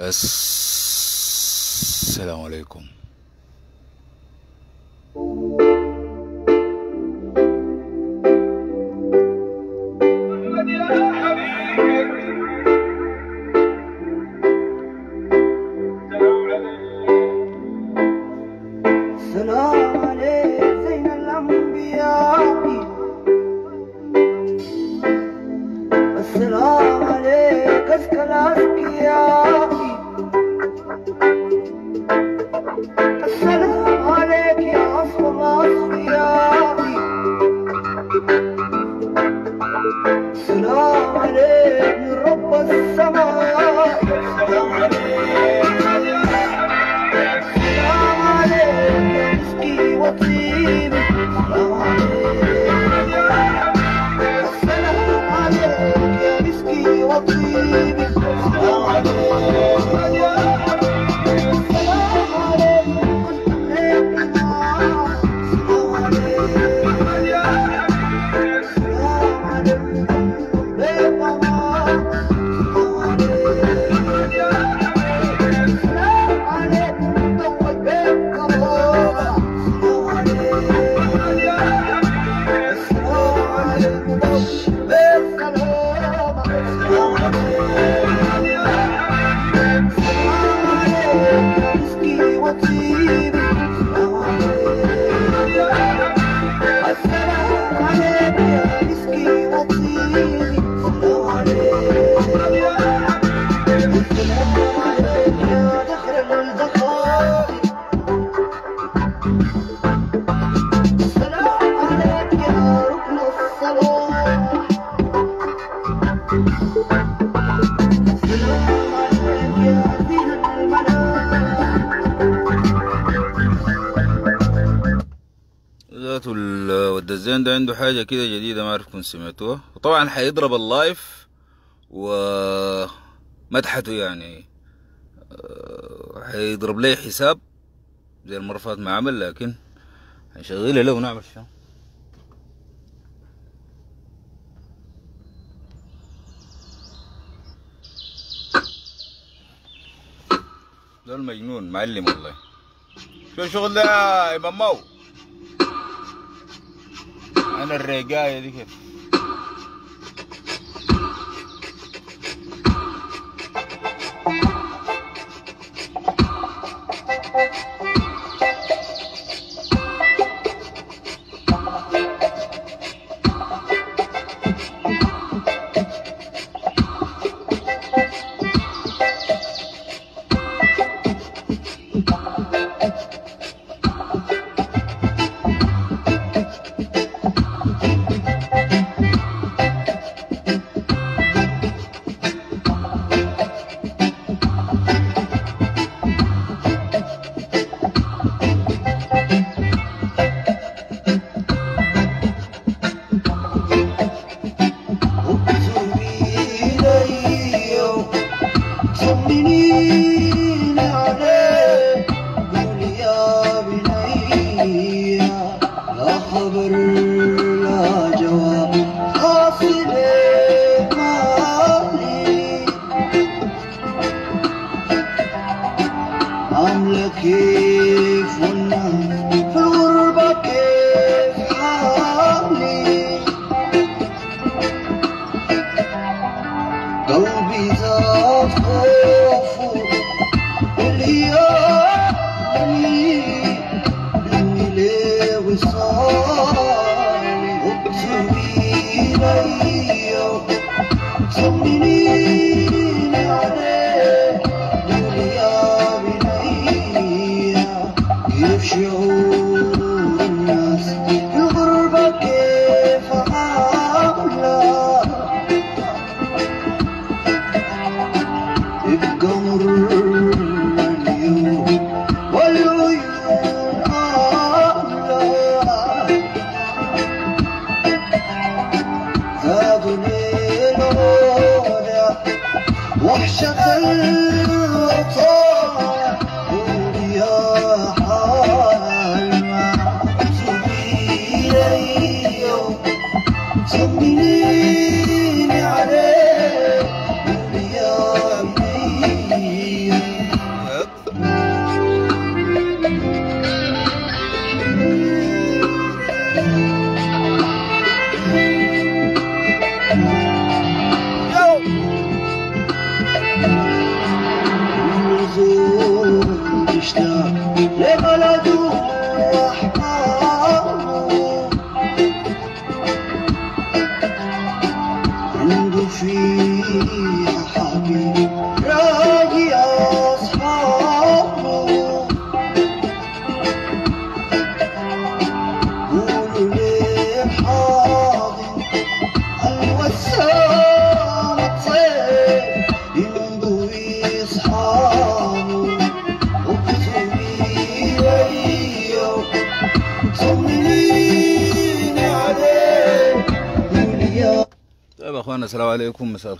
السلام عليكم عنده حاجة كده جديدة ما أعرف كنت سمعتوها وطبعا حيضرب اللايف و مدحته يعني حيضرب آه، لي حساب زي المرة فاتت ما عمل لكن حنشغلها له ونعمل شو ده المجنون معلم والله شو الشغل ده يا امام مو Ana reggae dije.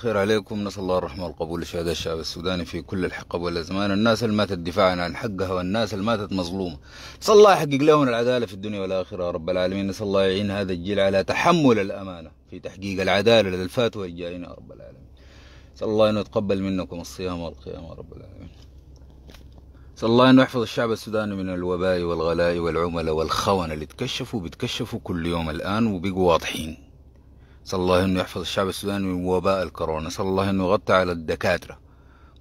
الخير عليكم نسأل الله الرحمة والقبول لشهداء الشعب السوداني في كل الحقب والأزمان الناس اللي ماتت دفاعا عن حقها والناس اللي ماتت مظلومة نسأل الله يحقق لهم العدالة في الدنيا والآخرة يا رب العالمين نسأل الله يعين هذا الجيل على تحمل الأمانة في تحقيق العدالة لدى الجايين والجايين يا رب العالمين نسأل الله أن يتقبل منكم الصيام والقيام يا رب العالمين نسأل الله أن يحفظ الشعب السوداني من الوباء والغلاء والعمل والخونة اللي تكشفوا بيتكشفوا كل يوم الآن وبقوا واضحين صلى الله أنه يحفظ الشعب السوداني من وباء الكورونا صلى الله أنه يغطي على الدكاترة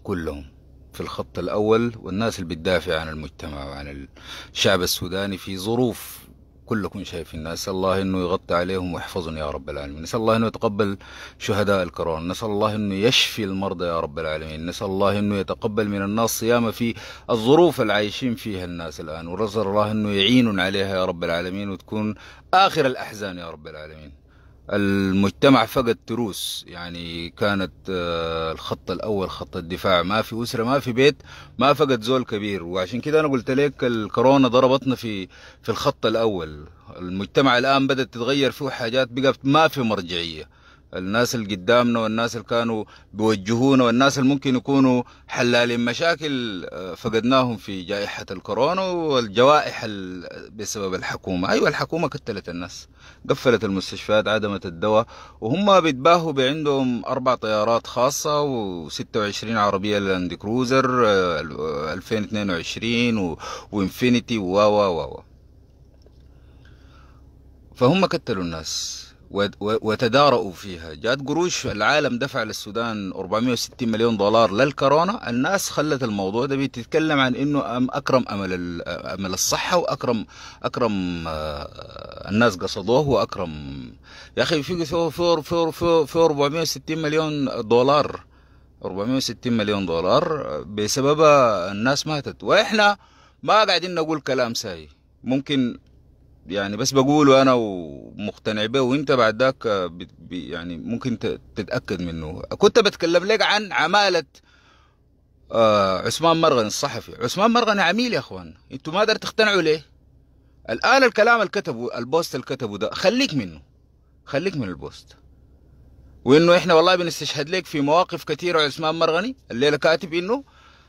كلهم في الخط الأول والناس اللي بتدافع عن المجتمع وعن الشعب السوداني في ظروف كلكم شايفين الناس الله أنه يغطي عليهم ويحفظهم يا رب العالمين نسأل الله أنه يتقبل شهداء الكورونا نسأل الله أنه يشفي المرضى يا رب العالمين نسأل الله أنه يتقبل من الناس صيامه في الظروف اللي عايشين فيها الناس الآن ونسأل الله أنه يعين عليها يا رب العالمين وتكون آخر الأحزان يا رب العالمين المجتمع فقد تروس يعني كانت آه، الخط الأول خط الدفاع ما في أسرة ما في بيت ما فقد زول كبير وعشان كده أنا قلت لك الكورونا ضربتنا في في الخط الأول المجتمع الآن بدأت تتغير فيه حاجات بقى ما في مرجعية الناس اللي قدامنا والناس اللي كانوا بيوجهونا والناس اللي ممكن يكونوا حلالين مشاكل آه، فقدناهم في جائحة الكورونا والجوائح بسبب الحكومة أيوة الحكومة كتلت الناس قفلت المستشفيات عدمت الدواء وهم بيتباهوا بعندهم أربع طيارات خاصة و26 عربية لاند كروزر 2022 آه، وانفينيتي و و و فهم كتلوا الناس وتداروا فيها جات قروش العالم دفع للسودان 460 مليون دولار للكورونا الناس خلت الموضوع ده بتتكلم عن انه اكرم امل امل الصحه واكرم اكرم آه، الناس قصدوه واكرم يا اخي في في في في, في, في 460 مليون دولار 460 مليون دولار بسببها الناس ماتت واحنا ما قاعدين نقول كلام ساي ممكن يعني بس بقوله انا ومقتنع به وانت بعد ذاك يعني ممكن تتاكد منه كنت بتكلم لك عن عماله آه عثمان مرغني الصحفي عثمان مرغني عميل يا اخوان انتوا ما قدرت تقتنعوا ليه الان الكلام اللي كتبه البوست اللي كتبه ده خليك منه خليك من البوست وانه احنا والله بنستشهد لك في مواقف كثيره عثمان مرغني الليله كاتب انه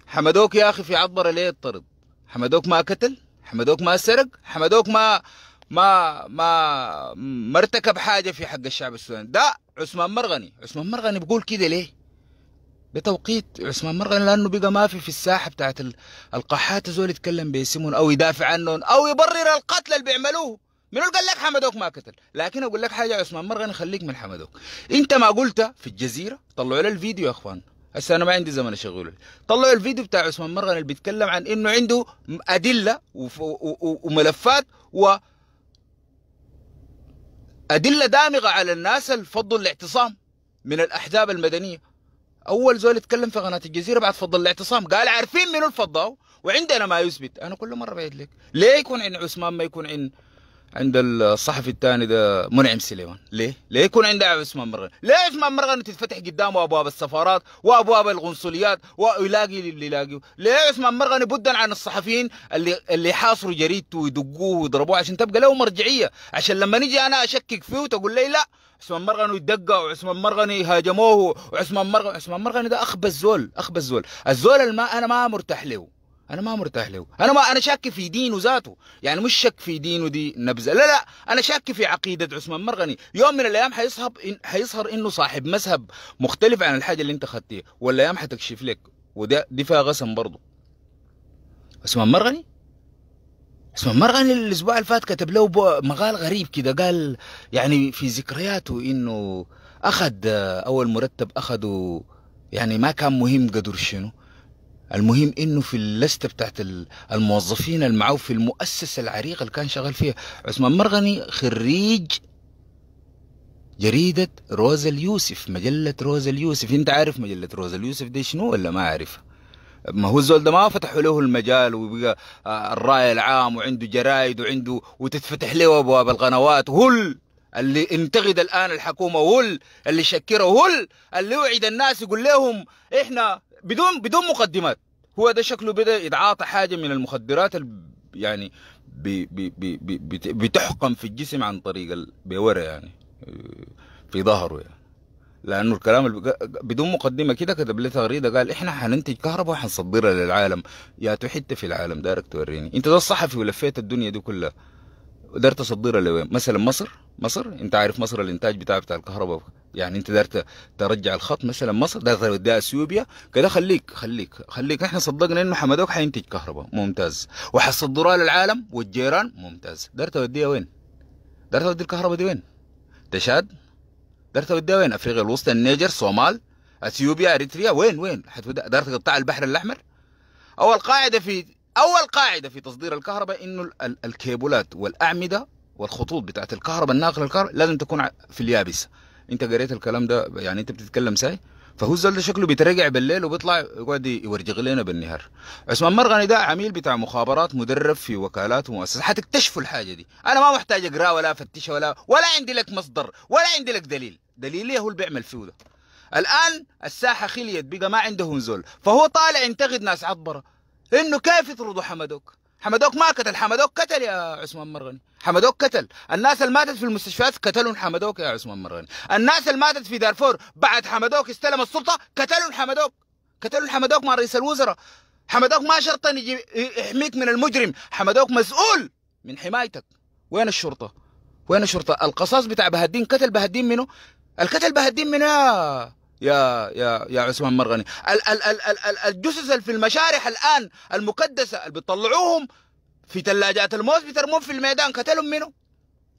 حمدوك يا اخي في عطبره ليه الطرد حمدوك ما قتل حمدوك ما سرق حمدوك ما ما ما ما ارتكب حاجه في حق الشعب السوداني ده عثمان مرغني عثمان مرغني بقول كده ليه بتوقيت عثمان مرغني لانه بقى ما في في الساحه بتاعت القاحات زول يتكلم باسمهم او يدافع عنهم او يبرر القتل اللي بيعملوه منو قال لك حمدوك ما قتل لكن اقول لك حاجه عثمان مرغني خليك من حمدوك انت ما قلت في الجزيره طلعوا لي الفيديو يا اخوان هسه انا ما عندي زمن اشغله طلعوا الفيديو بتاع عثمان مرغني اللي بيتكلم عن انه عنده ادله وملفات و أدلة دامغة على الناس الفضل الاعتصام من الأحزاب المدنية أول زول يتكلم في قناة الجزيرة بعد فضل الاعتصام قال عارفين منو الفضاو وعندنا ما يثبت أنا كل مرة بعيد لك ليه يكون عند عثمان ما يكون عند عند الصحفي الثاني ده منعم سليمان ليه؟ ليه يكون عنده عثمان مرغني؟ ليه عثمان مرغني تتفتح قدامه ابواب السفارات وابواب القنصليات ويلاقي اللي يلاقيه؟ ليه عثمان مرغني بدا عن الصحفيين اللي اللي يحاصروا جريدته ويدقوه ويضربوه عشان تبقى له مرجعيه عشان لما نجي انا اشكك فيه وتقول لي لا عثمان مرغني يدقى وعثمان مرغني هاجموه وعثمان مرغني عثمان مرغني ده اخبز زول اخبز زول الزول ما انا ما مرتاح له انا ما مرتاح له انا ما انا شاك في دينه ذاته يعني مش شك في دينه دي نبذه لا لا انا شاك في عقيده عثمان مرغني يوم من الايام حيصهب إن حيظهر انه صاحب مذهب مختلف عن الحاجه اللي انت خدتيها والايام حتكشف لك وده دي فيها قسم برضه عثمان مرغني عثمان مرغني الاسبوع اللي فات كتب له مقال غريب كده قال يعني في ذكرياته انه اخذ اول مرتب اخذه يعني ما كان مهم قدر شنو المهم انه في اللستة بتاعت الموظفين المعاو في المؤسسة العريقة اللي كان شغال فيها عثمان مرغني خريج جريدة روز اليوسف مجلة روز اليوسف انت عارف مجلة روز اليوسف دي شنو ولا ما عارفها ما هو الزول ده ما فتحوا له المجال وبقى آه، الرأي العام وعنده جرايد وعنده وتتفتح له ابواب القنوات هل اللي انتقد الان الحكومه هو اللي شكره هو اللي وعد الناس يقول لهم احنا بدون بدون مقدمات هو ده شكله بدا يتعاطى حاجه من المخدرات يعني بي بي بي بي بتحقن في الجسم عن طريق بورا يعني في ظهره يعني لانه الكلام بدون مقدمه كده كتب لي تغريده قال احنا حننتج كهرباء وحنصدرها للعالم يا تو حته في العالم دارك توريني انت ده الصحفي ولفيت الدنيا دي كلها قدرت اصدرها لوين مثلا مصر مصر انت عارف مصر الانتاج بتاع بتاع الكهرباء يعني انت دارت ترجع الخط مثلا مصر دارت ترجع اثيوبيا كده خليك خليك خليك احنا صدقنا انه حمدوك حينتج كهرباء ممتاز وحصدرها للعالم والجيران ممتاز دارت توديها وين؟ دارت تودي الكهرباء دي وين؟ تشاد؟ دارت توديها وين؟ افريقيا الوسطى النيجر صومال اثيوبيا اريتريا وين وين؟ دارت تقطع البحر الاحمر؟ اول قاعده في اول قاعده في تصدير الكهرباء انه الكيبلات والاعمده والخطوط بتاعت الكهرباء الناقله الكهرباء لازم تكون في اليابسة انت قريت الكلام ده يعني انت بتتكلم ساي فهو الزول ده شكله بيترجع بالليل وبيطلع يقعد يورجغ لنا بالنهار عثمان مرغني ده عميل بتاع مخابرات مدرب في وكالات ومؤسسات حتكتشفوا الحاجه دي انا ما محتاج اقرا ولا افتشها ولا ولا عندي لك مصدر ولا عندي لك دليل دليلي هو اللي بيعمل فيه ده الان الساحه خليت بقى ما عندهم زول فهو طالع ينتقد ناس عطبره انه كيف يطردوا حمدوك حمدوك ما قتل حمدوك قتل يا عثمان مرغني حمدوك قتل الناس اللي ماتت في المستشفيات قتلوا حمدوك يا عثمان مرغني الناس اللي ماتت في دارفور بعد حمدوك استلم السلطة قتلوا حمدوك قتلوا حمدوك مع رئيس الوزراء حمدوك ما شرطا يجي يحميك من المجرم حمدوك مسؤول من حمايتك وين الشرطة وين الشرطة القصاص بتاع بهدين قتل بهدين منه القتل بهدين منه يا يا يا عثمان مرغني ال ال ال ال الجثث في المشارح الان المقدسه اللي بيطلعوهم في ثلاجات الموز بترمون في الميدان قتلهم منه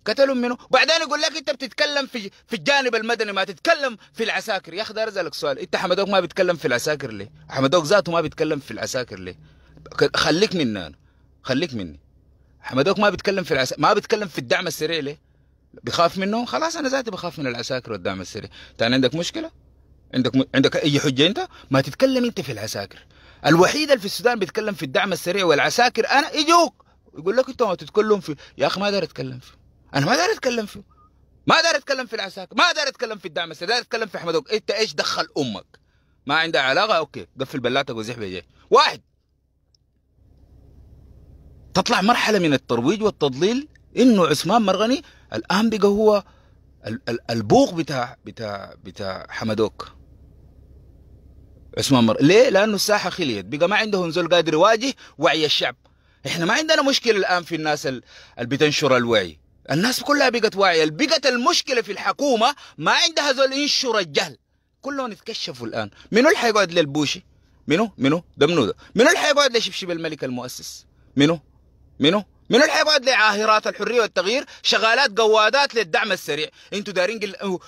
قتلهم منه بعدين يقول لك انت بتتكلم في في الجانب المدني ما تتكلم في العساكر يا اخي ده اسالك سؤال انت حمدوك ما بيتكلم في العساكر ليه؟ حمدوك ذاته ما بيتكلم في العساكر ليه؟ خليك مني انا خليك مني حمدوك ما بيتكلم في العسا... ما بيتكلم في الدعم السريع ليه؟ بخاف منه خلاص انا ذاتي بخاف من العساكر والدعم السريع، تاني عندك مشكله؟ عندك م... عندك اي حجه انت ما تتكلم انت في العساكر الوحيد اللي في السودان بيتكلم في الدعم السريع والعساكر انا يجوك يقول لك انت ما تتكلم في يا اخي ما اقدر اتكلم فيه انا ما اقدر اتكلم فيه ما اقدر اتكلم في العساكر ما اقدر اتكلم في الدعم السريع داير اتكلم في احمد انت ايش دخل امك ما عندها علاقه اوكي قفل بلاتك وزح بيجي واحد تطلع مرحله من الترويج والتضليل انه عثمان مرغني الان بقى هو البوق بتاع بتاع بتاع حمدوك عثمان مر ليه لانه الساحه خليت بقى ما عندهم زول قادر يواجه وعي الشعب احنا ما عندنا مشكله الان في الناس اللي بتنشر الوعي الناس كلها بقت واعيه بقت المشكله في الحكومه ما عندها زول ينشر الجهل كلهم اتكشفوا الان منو اللي حيقعد للبوشي منو منو ده منو ده منو اللي حيقعد لشبشب الملك المؤسس منو منو منو اللي حيقعد لعاهرات الحريه والتغيير شغالات قوادات للدعم السريع انتوا دارين قل...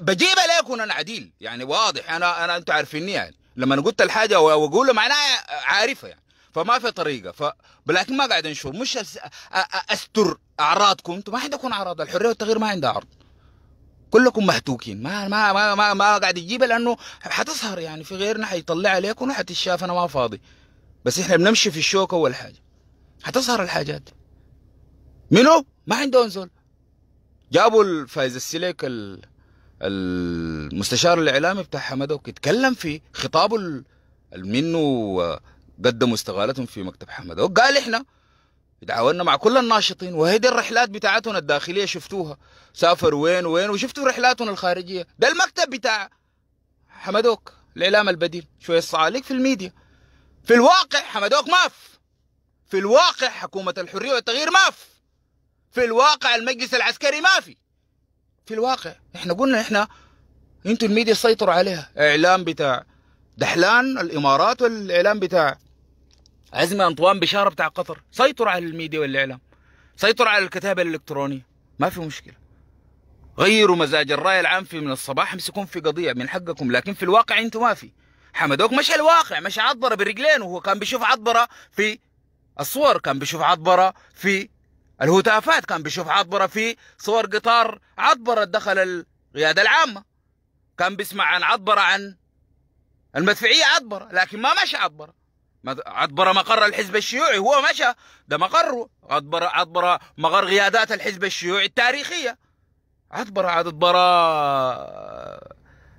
بجيب لكم انا عديل يعني واضح انا انا انتوا عارفيني يعني لما انا قلت الحاجه واقولها معناها عارفها يعني فما في طريقه ف لكن ما قاعد نشوف مش أس... استر اعراضكم انتم ما عندكم اعراض الحريه والتغيير ما عندها عرض كلكم محتوكين ما ما ما ما, ما قاعد يجيبها لانه حتسهر يعني في غيرنا حيطلع عليكم وحتشاف انا ما فاضي بس احنا بنمشي في الشوك اول حاجه حتظهر الحاجات منو ما عندهم زول جابوا الفايز السليك ال... المستشار الاعلامي بتاع حمدوك اتكلم في خطابه منه قدموا استقالتهم في مكتب حمدوك قال احنا تعاوننا مع كل الناشطين وهذه الرحلات بتاعتنا الداخليه شفتوها سافروا وين وين وشفتوا رحلاتنا الخارجيه ده المكتب بتاع حمدوك الاعلام البديل شويه صعاليك في الميديا في الواقع حمدوك ماف في الواقع حكومه الحريه والتغيير ماف في الواقع المجلس العسكري مافي في الواقع احنا قلنا احنا انتوا الميديا سيطروا عليها اعلام بتاع دحلان الامارات والاعلام بتاع عزمي انطوان بشاره بتاع قطر سيطروا على الميديا والاعلام سيطروا على الكتابه الالكترونيه ما في مشكله غيروا مزاج الراي العام في من الصباح امسكون في قضيه من حقكم لكن في الواقع انتوا ما في حمدوك مشى الواقع مشى عضبره برجلين وهو كان بيشوف عضبره في الصور كان بيشوف عضبره في الهتافات كان بيشوف عطبرة في صور قطار عطبرة دخل القيادة العامة كان بيسمع عن عطبرة عن المدفعية عطبرة لكن ما مشى عطبرة عطبرة مقر الحزب الشيوعي هو مشى ده مقره عطبرة عطبرة مقر قيادات الحزب الشيوعي التاريخية عطبرة عطبرة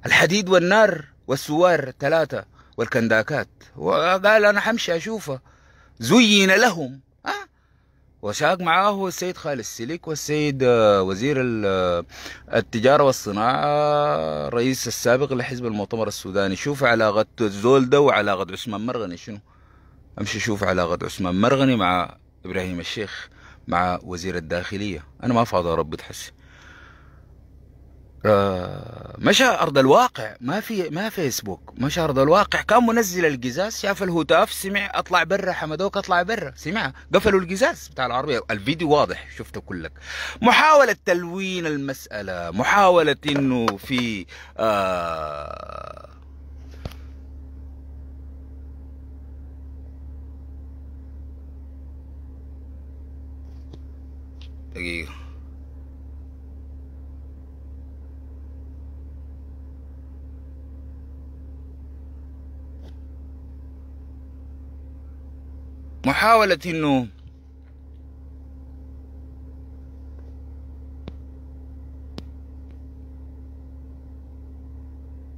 الحديد والنار والسوار ثلاثة والكنداكات وقال أنا حمشي أشوفه زين لهم ها وشاق معاه هو السيد خالد السليك والسيد آه، وزير آه، التجارة والصناعة الرئيس آه، السابق لحزب المؤتمر السوداني شوف علاقة الزول ده وعلاقة عثمان مرغني شنو امشي شوف علاقة عثمان مرغني مع ابراهيم الشيخ مع وزير الداخلية انا ما فاضي اربط حسي آه، مشى ارض الواقع ما في ما فيسبوك مشى ارض الواقع كان منزل القزاز شاف الهتاف سمع اطلع برا حمدوك اطلع برا سمع قفلوا القزاز بتاع العربيه الفيديو واضح شفته كلك محاوله تلوين المساله محاوله انه في آه دقيقه محاولة انه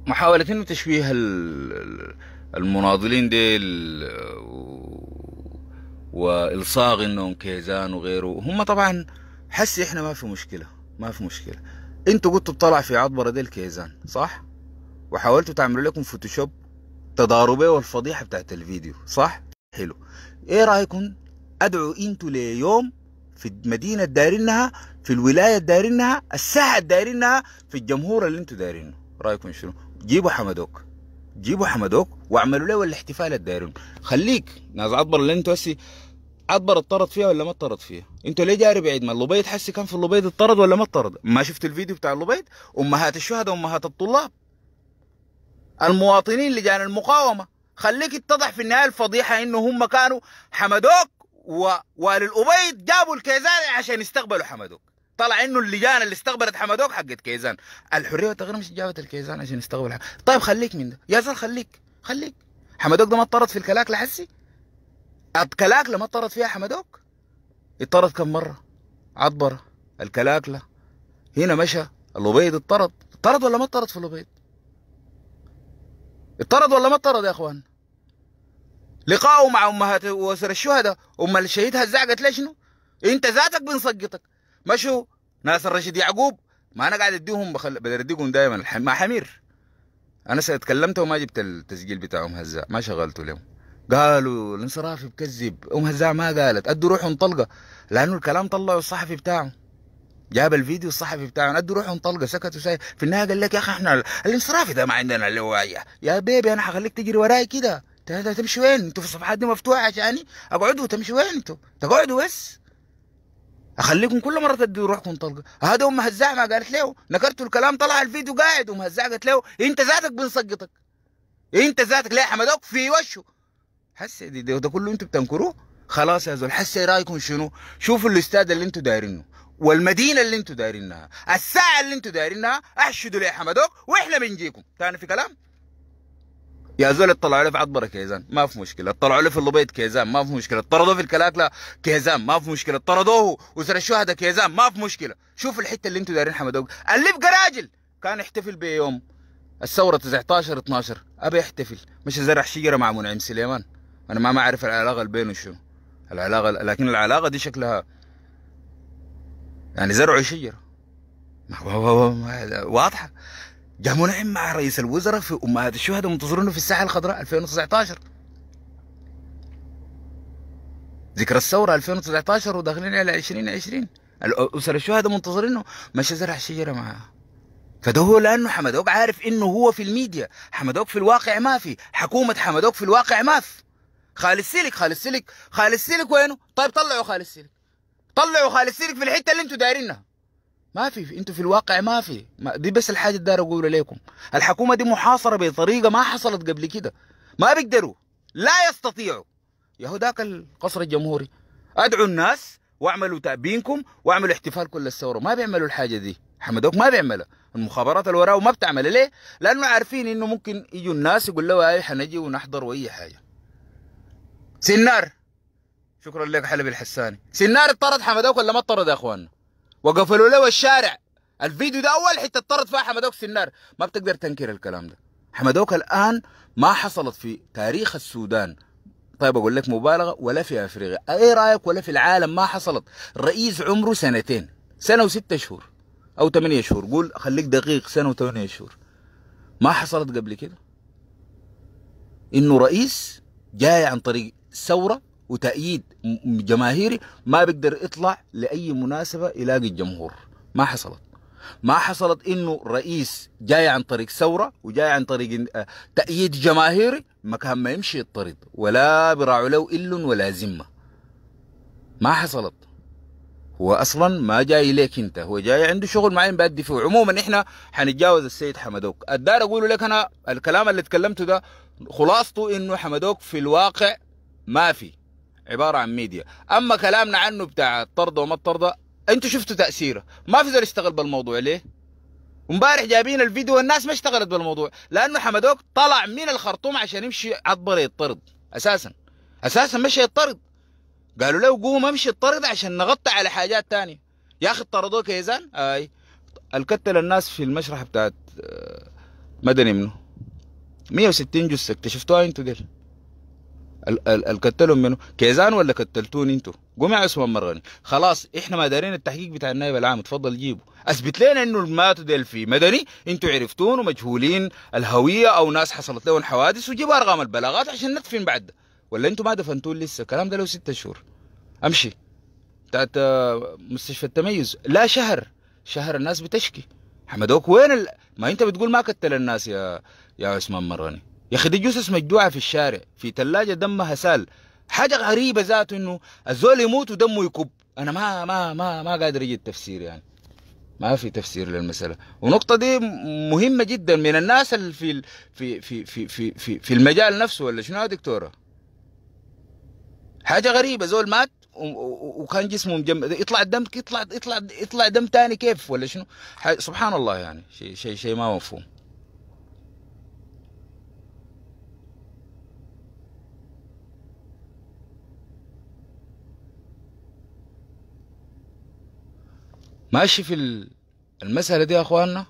محاولة انه تشويه المناضلين ديل والصاغ انهم كيزان وغيره هم طبعا حسي احنا ما في مشكلة ما في مشكلة انتوا قلتوا طلع في عطبرة ديل كيزان صح وحاولتوا تعملوا لكم فوتوشوب تضاربية والفضيحة بتاعت الفيديو صح حلو ايه رايكم ادعو انتوا ليوم في المدينه دايرينها في الولايه دايرينها الساعة دايرينها في الجمهور اللي انتوا دايرينه رايكم شنو جيبوا حمدوك جيبوا حمدوك واعملوا له الاحتفال الدارين خليك ناس عطبر اللي انتوا هسي عطبر اطرد فيها ولا ما اطرد فيها انتوا ليه جاري بعيد ما اللبيد حسي كان في اللبيد اطرد ولا ما اطرد ما شفت الفيديو بتاع اللبيد امهات الشهداء امهات الطلاب المواطنين اللي لجان المقاومه خليك اتضح في النهايه الفضيحه انه هم كانوا حمدوك ووالي الابيض جابوا الكيزان عشان يستقبلوا حمدوك طلع انه اللجان اللي استقبلت حمدوك حقت كيزان الحريه والتغيير مش جابت الكيزان عشان يستقبل حمدوك. طيب خليك من ده يا زلمه خليك خليك حمدوك ده ما اضطرد في الكلاك لحسي الكلاكله ما اضطرد فيها حمدوك اطرد كم مره عطبره الكلاكله هنا مشى الابيض اطرد اطرد ولا ما اطرد في الابيض اطرد ولا ما اطرد يا اخوان لقاؤه مع امهات واسر الشهداء ام الشهيد قالت ليش شنو انت ذاتك بنسقطك، مشوا ناس الرشيد يعقوب ما انا قاعد اديهم بخل... بدردقهم دائما مع حمير انا اتكلمت وما جبت التسجيل بتاع ام هزاع ما شغلته لهم قالوا الانصرافي بكذب ام هزاع ما قالت ادوا روحهم طلقه لانه الكلام طلعوا الصحفي بتاعه جاب الفيديو الصحفي بتاعه ندي روحه انطلقه سكت وساي في النهايه قال لك يا اخي احنا الانصرافي ده ما عندنا اللي هو يا بيبي انا حخليك تجري وراي كده تمشي وين انتوا في الصفحات دي مفتوحه عشاني اقعدوا تمشي وين انتوا تقعدوا بس اخليكم كل مره تدوا روحكم طلقه هذا ام هزاع ما قالت له نكرتوا الكلام طلع الفيديو قاعد ام هزاع قالت له انت ذاتك بنسقطك انت ذاتك ليه حمدوك في وشه حس ده, كله انتوا بتنكروه خلاص يا زول حس رايكم شنو شوفوا الاستاذ اللي انتوا دايرينه والمدينه اللي انتوا دايرينها الساعه اللي انتوا دايرينها احشدوا لي حمدوك واحنا بنجيكم تاني في كلام يا زول اطلعوا له في عطبره كيزان ما في مشكله اطلعوا له في اللبيت كيزان ما في مشكله طردوه في الكلاكله كيزان ما في مشكله طردوه وزر الشهداء كيزان ما في مشكله شوف الحته اللي انتوا دايرين حمدوك اللي في راجل كان يحتفل بيوم الثوره 19 12 ابي احتفل مش زرع شجره مع منعم سليمان انا ما ما اعرف العلاقه اللي بينه شو العلاقه لكن العلاقه دي شكلها يعني زرعوا شجرة واضحة قاموا نعم مع رئيس الوزراء في أمهات الشهداء منتظرونه في الساحة الخضراء 2019 ذكرى الثورة 2019 وداخلين على 2020 الأسر الشهداء منتظرينه مش زرع شجرة معاه فده هو لأنه حمدوك عارف إنه هو في الميديا حمدوك في الواقع ما في حكومة حمدوك في الواقع ما في خالد سيلك خالد سيلك خالد سيلك وينه طيب طلعوا خالد سيلك طلعوا خالد في الحته اللي انتوا دايرينها ما في انتوا في الواقع ما في دي بس الحاجه اللي داير اقولها لكم الحكومه دي محاصره بطريقه ما حصلت قبل كده ما بيقدروا لا يستطيعوا يا هو ذاك القصر الجمهوري ادعوا الناس واعملوا تأبينكم واعملوا احتفال كل الثوره ما بيعملوا الحاجه دي حمدوك ما بيعملها المخابرات اللي وراه ما بتعمل ليه؟ لانه عارفين انه ممكن يجوا الناس يقول له اي حنجي ونحضر واي حاجه سنار شكرا لك حلبي الحساني سنار طرد حمدوك ولا ما طرد يا اخوان وقفلوا له الشارع الفيديو ده اول حته طرد فيها حمدوك سنار ما بتقدر تنكر الكلام ده حمدوك الان ما حصلت في تاريخ السودان طيب اقول لك مبالغه ولا في افريقيا اي رايك ولا في العالم ما حصلت رئيس عمره سنتين سنه وستة شهور او ثمانية شهور قول خليك دقيق سنه وثمانية شهور ما حصلت قبل كده انه رئيس جاي عن طريق ثوره وتأييد جماهيري ما بيقدر يطلع لأي مناسبة يلاقي الجمهور ما حصلت ما حصلت انه رئيس جاي عن طريق ثوره وجاي عن طريق آه، تأييد جماهيري ما كان ما يمشي يضطرد ولا براعوا له إل ولا ذمه ما حصلت هو اصلا ما جاي ليك انت هو جاي عنده شغل معين بادي فيه عموما احنا حنتجاوز السيد حمدوك الدار اقول لك انا الكلام اللي اتكلمته ده خلاصته انه حمدوك في الواقع ما في عباره عن ميديا اما كلامنا عنه بتاع الطرد وما الطرد انتوا شفتوا تاثيره ما في زول اشتغل بالموضوع ليه امبارح جايبين الفيديو والناس ما اشتغلت بالموضوع لانه حمدوك طلع من الخرطوم عشان يمشي عطبره يطرد اساسا اساسا مشي الطرد قالوا له قوم امشي الطرد عشان نغطي على حاجات تانية يا اخي طردوك يا زان اي الكتل الناس في المشرحه بتاعت مدني منه 160 جثه اكتشفتوها انتوا ديل القتلهم منه كيزان ولا قتلتوني انتوا يا عثمان مرغني خلاص احنا ما دارين التحقيق بتاع النائب العام اتفضل جيبه اثبت لنا انه ماتوا ديل في مدني انتوا عرفتون ومجهولين الهويه او ناس حصلت لهم حوادث وجيبوا ارقام البلاغات عشان ندفن بعد ولا انتوا ما دفنتون لسه الكلام ده له ستة شهور امشي بتاعت آه، مستشفى التميز لا شهر شهر الناس بتشكي حمدوك وين ال... ما انت بتقول ما قتل الناس يا يا عثمان مرغني يا اخي دي جثث مجدوعه في الشارع في ثلاجه دمها سال حاجه غريبه ذاته انه الزول يموت ودمه يكب انا ما ما ما ما قادر اجد تفسير يعني ما في تفسير للمساله ونقطه دي مهمه جدا من الناس اللي في في في في في في, في المجال نفسه ولا شنو يا دكتوره حاجه غريبه زول مات وكان جسمه مجم... يطلع الدم يطلع يطلع يطلع دم تاني كيف ولا شنو؟ سبحان الله يعني شيء شيء شيء ما مفهوم ماشي في المسألة دي يا أخواننا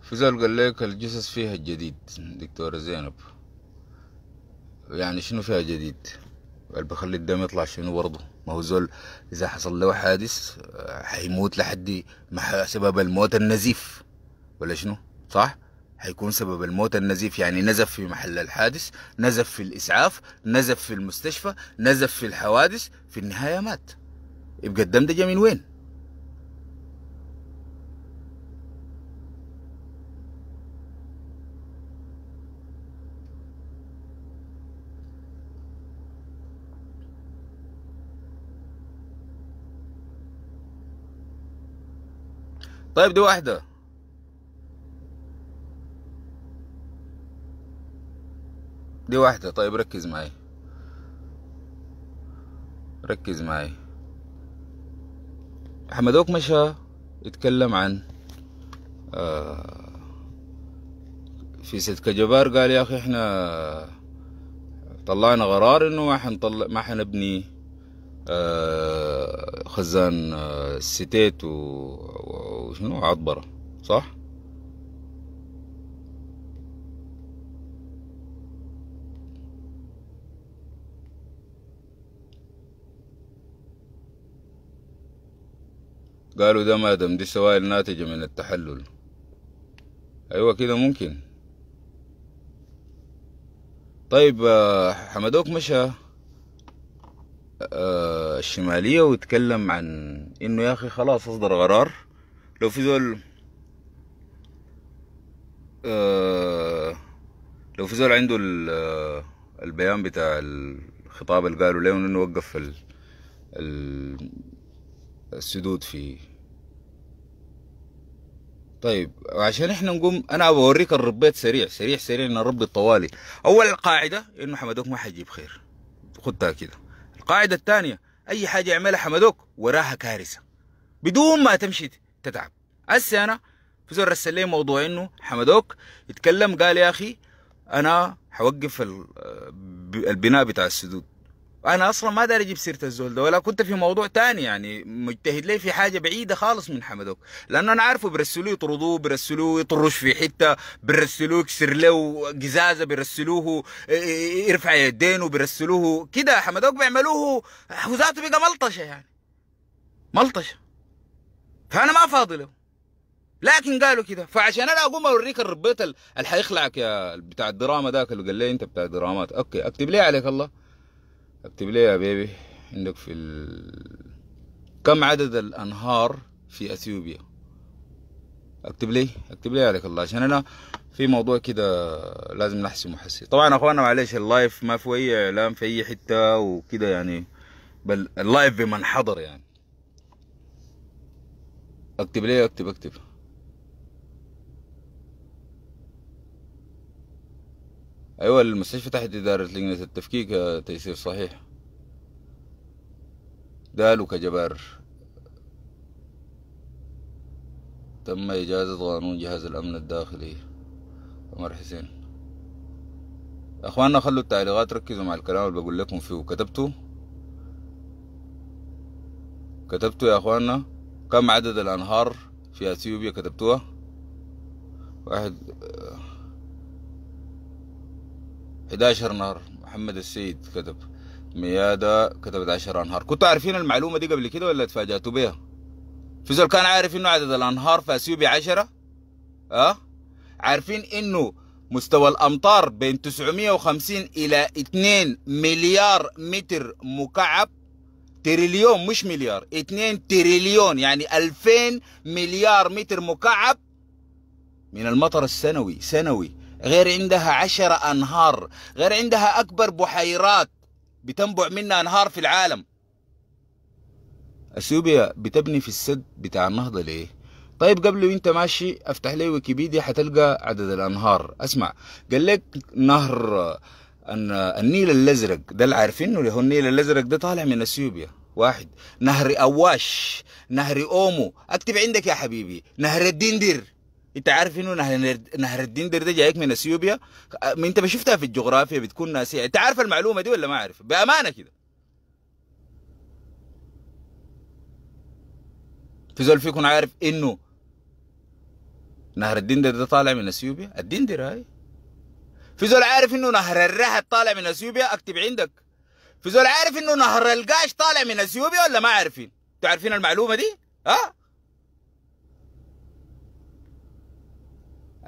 فزول قال لك الجثث فيها الجديد دكتورة زينب يعني شنو فيها جديد بخلي الدم يطلع شنو برضه ما هو زول اذا حصل له حادث آه، حيموت لحد ما سبب الموت النزيف ولا شنو صح حيكون سبب الموت النزيف يعني نزف في محل الحادث نزف في الاسعاف نزف في المستشفى نزف في الحوادث في النهايه مات يبقى الدم ده جاي من وين طيب دي واحدة دي واحدة طيب ركز معي ركز معي حمدوك مشى يتكلم عن آه، في سلك جبار قال يا اخي احنا طلعنا قرار انه ما حنطلع ما حنبني آه، خزان الستات آه، وشنو عطبرة صح قالوا ده مادم دي سوائل ناتجة من التحلل أيوة كده ممكن طيب آه، حمدوك مشى الشماليه آه، ويتكلم عن انه يا اخي خلاص اصدر قرار لو في زول آه، لو في زول عنده آه، البيان بتاع الخطاب اللي قالوا ليه انه وقف السدود في طيب عشان احنا نقوم انا بوريك الربيت سريع سريع سريع نربط طوالي اول قاعده انه حمدوك ما حيجيب خير خدتها كده القاعدة الثانية أي حاجة يعملها حمدوك وراها كارثة بدون ما تمشي تتعب هسه أنا في زول رسل لي موضوع إنه حمدوك يتكلم قال يا أخي أنا حوقف آه، البناء بتاع السدود وانا اصلا ما داري اجيب سيره الزول ده ولا كنت في موضوع تاني يعني مجتهد ليه في حاجه بعيده خالص من حمدوك لانه انا عارفه بيرسلوه يطردوه بيرسلوه يطرش في حته بيرسلوه يكسر له قزازه بيرسلوه يرفع يدينه بيرسلوه كده حمدوك بيعملوه حوزاته بقى ملطشه يعني ملطشه فانا ما فاضي له لكن قالوا كده فعشان انا اقوم اوريك الربيط اللي حيخلعك يا بتاع الدراما ذاك اللي قال لي انت بتاع درامات اوكي اكتب لي عليك الله اكتب لي يا بيبي عندك في ال... كم عدد الانهار في اثيوبيا اكتب لي اكتب لي عليك الله عشان انا في موضوع كده لازم نحسمه حسي طبعا اخوانا معلش اللايف ما في اي اعلام في اي حته وكده يعني بل اللايف بمن حضر يعني اكتب لي اكتب اكتب ايوه المستشفى تحت ادارة لجنة التفكيك يا آه، تيسير صحيح دالك جبار تم إجازة قانون جهاز الأمن الداخلي عمر حسين أخواننا خلوا التعليقات ركزوا مع الكلام اللي بقول لكم فيه كتبتوا كتبتوا يا أخواننا كم عدد الأنهار في أثيوبيا كتبتوها واحد آه، 11 نهار محمد السيد كتب ميادة كتبت 10 أنهار كنتوا عارفين المعلومة دي قبل كده ولا اتفاجأتوا بيها؟ في زول كان عارف إنه عدد الأنهار في أثيوبيا 10 أه؟ عارفين إنه مستوى الأمطار بين 950 إلى 2 مليار متر مكعب تريليون مش مليار 2 تريليون يعني 2000 مليار متر مكعب من المطر السنوي سنوي غير عندها عشرة أنهار غير عندها أكبر بحيرات بتنبع منها أنهار في العالم اثيوبيا بتبني في السد بتاع النهضة ليه طيب قبل وانت ماشي افتح لي ويكيبيديا حتلقى عدد الانهار اسمع قال لك نهر النيل الازرق ده اللي عارفينه اللي هو النيل الازرق ده طالع من اثيوبيا واحد نهر اواش نهر اومو اكتب عندك يا حبيبي نهر الدندر انت عارف انه نهر نهر الدين ده جايك من اثيوبيا انت بشفتها في الجغرافيا بتكون ناسيه انت عارف المعلومه دي ولا ما عارف بامانه كده في زول فيكم عارف انه نهر الدين ده, طالع من اثيوبيا الدين دراي هاي في زول عارف انه نهر الرهب طالع من اثيوبيا اكتب عندك في زول عارف انه نهر القاش طالع من اثيوبيا ولا ما عارفين انتوا عارفين المعلومه دي ها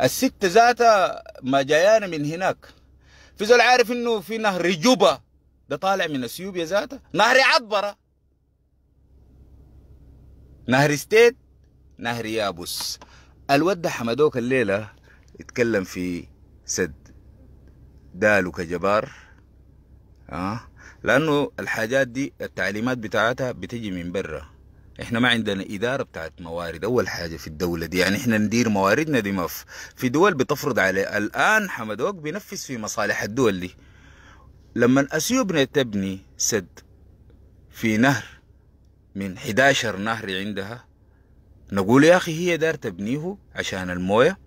الست ذاتها ما جايانا من هناك في زول عارف انه في نهر جوبا ده طالع من اثيوبيا ذاتها نهر عبره نهر ستيت نهر يابس الود حمدوك الليله يتكلم في سد دالو كجبار اه لانه الحاجات دي التعليمات بتاعتها بتجي من برا احنا ما عندنا اداره بتاعت موارد اول حاجه في الدوله دي يعني احنا ندير مواردنا دي مف في دول بتفرض عليه الان حمدوك بينفذ في مصالح الدول دي لما اثيوبيا تبني سد في نهر من 11 نهر عندها نقول يا اخي هي دار تبنيه عشان المويه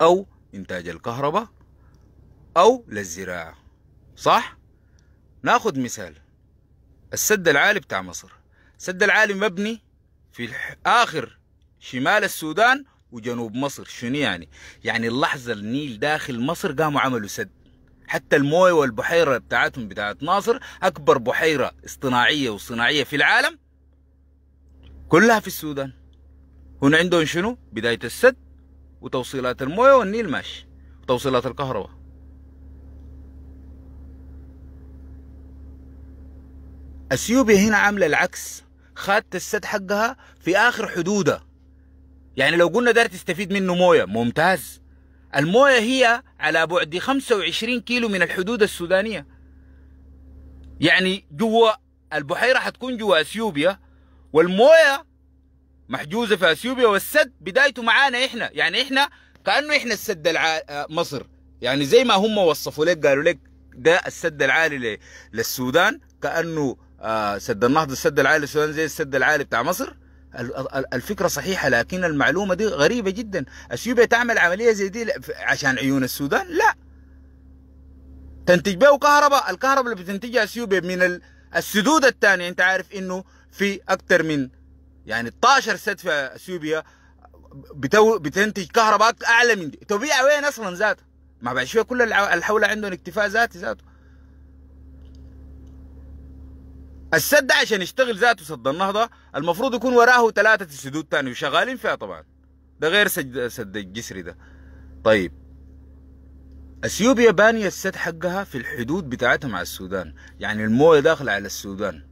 او انتاج الكهرباء او للزراعه صح ناخذ مثال السد العالي بتاع مصر سد العالي مبني في آخر شمال السودان وجنوب مصر شنو يعني يعني اللحظة النيل داخل مصر قاموا عملوا سد حتى المويه والبحيرة بتاعتهم بتاعت ناصر أكبر بحيرة اصطناعية وصناعية في العالم كلها في السودان هنا عندهم شنو بداية السد وتوصيلات المويه والنيل ماشي وتوصيلات الكهرباء اثيوبيا هنا عامله العكس خدت السد حقها في اخر حدوده يعني لو قلنا دار تستفيد منه مويه ممتاز المويه هي على بعد 25 كيلو من الحدود السودانيه يعني جوا البحيره حتكون جوا اثيوبيا والمويه محجوزه في اثيوبيا والسد بدايته معانا احنا يعني احنا كانه احنا السد الع... آه، مصر يعني زي ما هم وصفوا لك قالوا لك ده السد العالي للسودان كانه آه سد النهضه السد العالي السودان زي السد العالي بتاع مصر الفكره صحيحه لكن المعلومه دي غريبه جدا اثيوبيا تعمل عمليه زي دي عشان عيون السودان لا تنتج بيه كهرباء الكهرباء اللي بتنتجها اثيوبيا من السدود الثانيه انت عارف انه في اكثر من يعني 12 سد في اثيوبيا بتو... بتنتج كهرباء اعلى من دي تبيع وين اصلا ذاتها ما بعد شويه كل الحوله عندهم اكتفاء ذاتي ذاته السد ده عشان يشتغل ذاته سد النهضه المفروض يكون وراه ثلاثه سدود ثاني وشغالين فيها طبعا ده غير سد, سد الجسر ده طيب اثيوبيا بانيه السد حقها في الحدود بتاعتها مع السودان يعني المويه داخله على السودان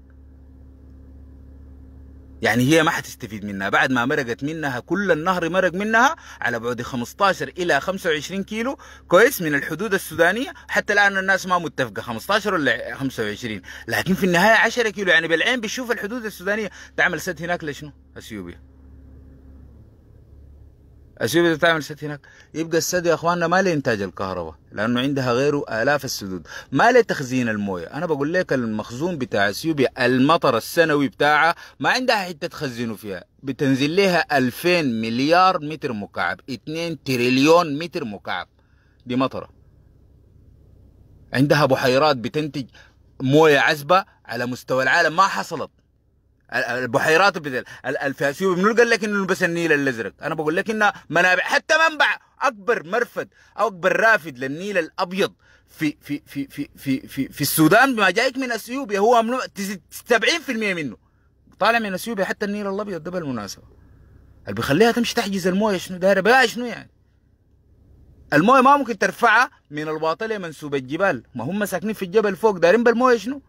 يعني هي ما حتستفيد منها بعد ما مرقت منها كل النهر مرق منها على بعد 15 الى 25 كيلو كويس من الحدود السودانيه حتى الان الناس ما متفقه 15 ولا 25 لكن في النهايه 10 كيلو يعني بالعين بتشوف الحدود السودانيه تعمل سد هناك لشنو؟ اثيوبيا الشركه بتعمل ست هناك يبقى السد يا اخواننا ما لانتاج الكهرباء لانه عندها غيره الاف السدود ما لتخزين المويه انا بقول لك المخزون بتاع اثيوبيا المطر السنوي بتاعها ما عندها حته تخزنه فيها بتنزل لها 2000 مليار متر مكعب 2 تريليون متر مكعب دي مطره عندها بحيرات بتنتج مويه عذبه على مستوى العالم ما حصلت البحيرات بذل الفياسيوب منو قال لك انه بس النيل الازرق انا بقول لك انها منابع حتى منبع اكبر مرفد او اكبر رافد للنيل الابيض في في في في في في, في السودان بما جايك من اثيوبيا هو ممنوع 70% منه طالع من اثيوبيا حتى النيل الابيض ده بالمناسبه اللي بيخليها تمشي تحجز المويه شنو دايره بقى شنو يعني المويه ما ممكن ترفعها من الباطله منسوب الجبال ما هم ساكنين في الجبل فوق دارين بالمويه شنو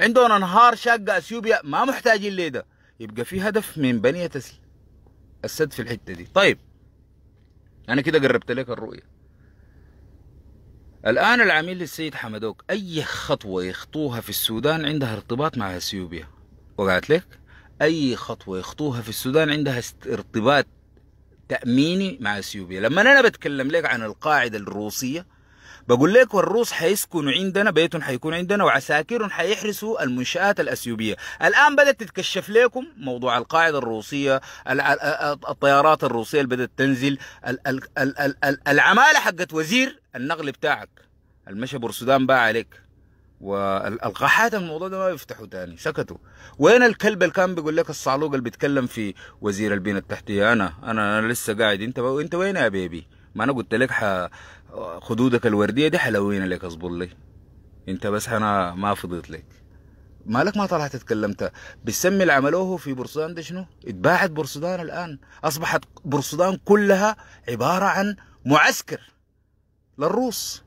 عندهم انهار شاقة اثيوبيا ما محتاجين ده يبقى في هدف من بنية السد في الحتة دي طيب انا كده قربت لك الرؤية الان العميل للسيد حمدوك اي خطوة يخطوها في السودان عندها ارتباط مع اثيوبيا وقعت لك اي خطوة يخطوها في السودان عندها ارتباط تأميني مع اثيوبيا لما انا بتكلم لك عن القاعدة الروسية بقول لك والروس حيسكنوا عندنا بيتهم حيكون عندنا وعساكرهم حيحرسوا المنشآت الأثيوبية الآن بدأت تتكشف لكم موضوع القاعدة الروسية الطيارات الروسية اللي بدأت تنزل العمالة حقت وزير النقل بتاعك المشى بورسودان باع عليك والقاحات الموضوع ده ما بيفتحوا تاني سكتوا وين الكلب اللي كان بيقول لك الصعلوق اللي بيتكلم في وزير البنى التحتيه انا انا, أنا لسه قاعد انت انت وين يا بيبي ما انا قلت لك خدودك الورديه دي حلوين لك اصبر لي انت بس انا ما فضيت لك مالك ما طلعت اتكلمت بتسمي اللي عملوه في بورسودان ده شنو اتباعت بورسودان الان اصبحت بورسودان كلها عباره عن معسكر للروس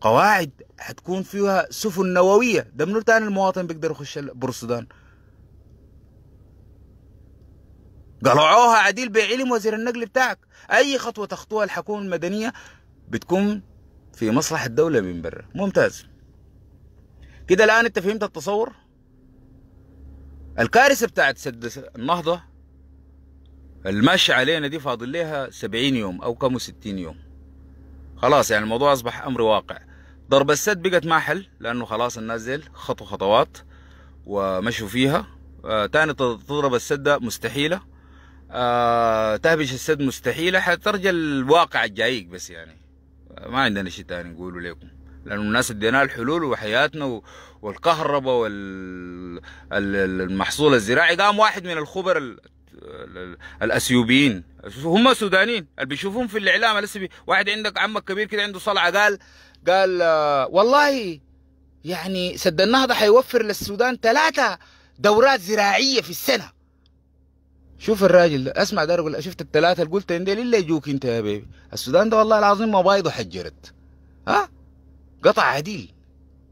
قواعد حتكون فيها سفن نوويه ده منو تاني المواطن بيقدر يخش بورسودان قلعوها عديل بعلم وزير النقل بتاعك اي خطوه تخطوها الحكومه المدنيه بتكون في مصلحه الدوله من برا ممتاز كده الان انت فهمت التصور الكارثه بتاعت سد النهضه الماشي علينا دي فاضل لها 70 يوم او كم 60 يوم خلاص يعني الموضوع اصبح امر واقع ضرب السد بقت ما حل لانه خلاص الناس خطو خطوا خطوات ومشوا فيها آه تاني تضرب السد ده مستحيله آه، تهبش السد مستحيلة حترجع الواقع الجايك بس يعني ما عندنا شيء تاني نقوله لكم لأنه الناس ادينا الحلول وحياتنا والكهرباء والمحصول الزراعي قام واحد من الخبر الأثيوبيين هم سودانيين اللي بيشوفون في الإعلام لسه واحد عندك عمك كبير كده عنده صلعة قال قال آه، والله يعني سد النهضة حيوفر للسودان ثلاثة دورات زراعية في السنة شوف الراجل ده اسمع ده رجل شفت الثلاثه اللي قلت دي الا يجوك انت يا بيبي السودان ده والله العظيم ما بايض وحجرت ها قطع عديل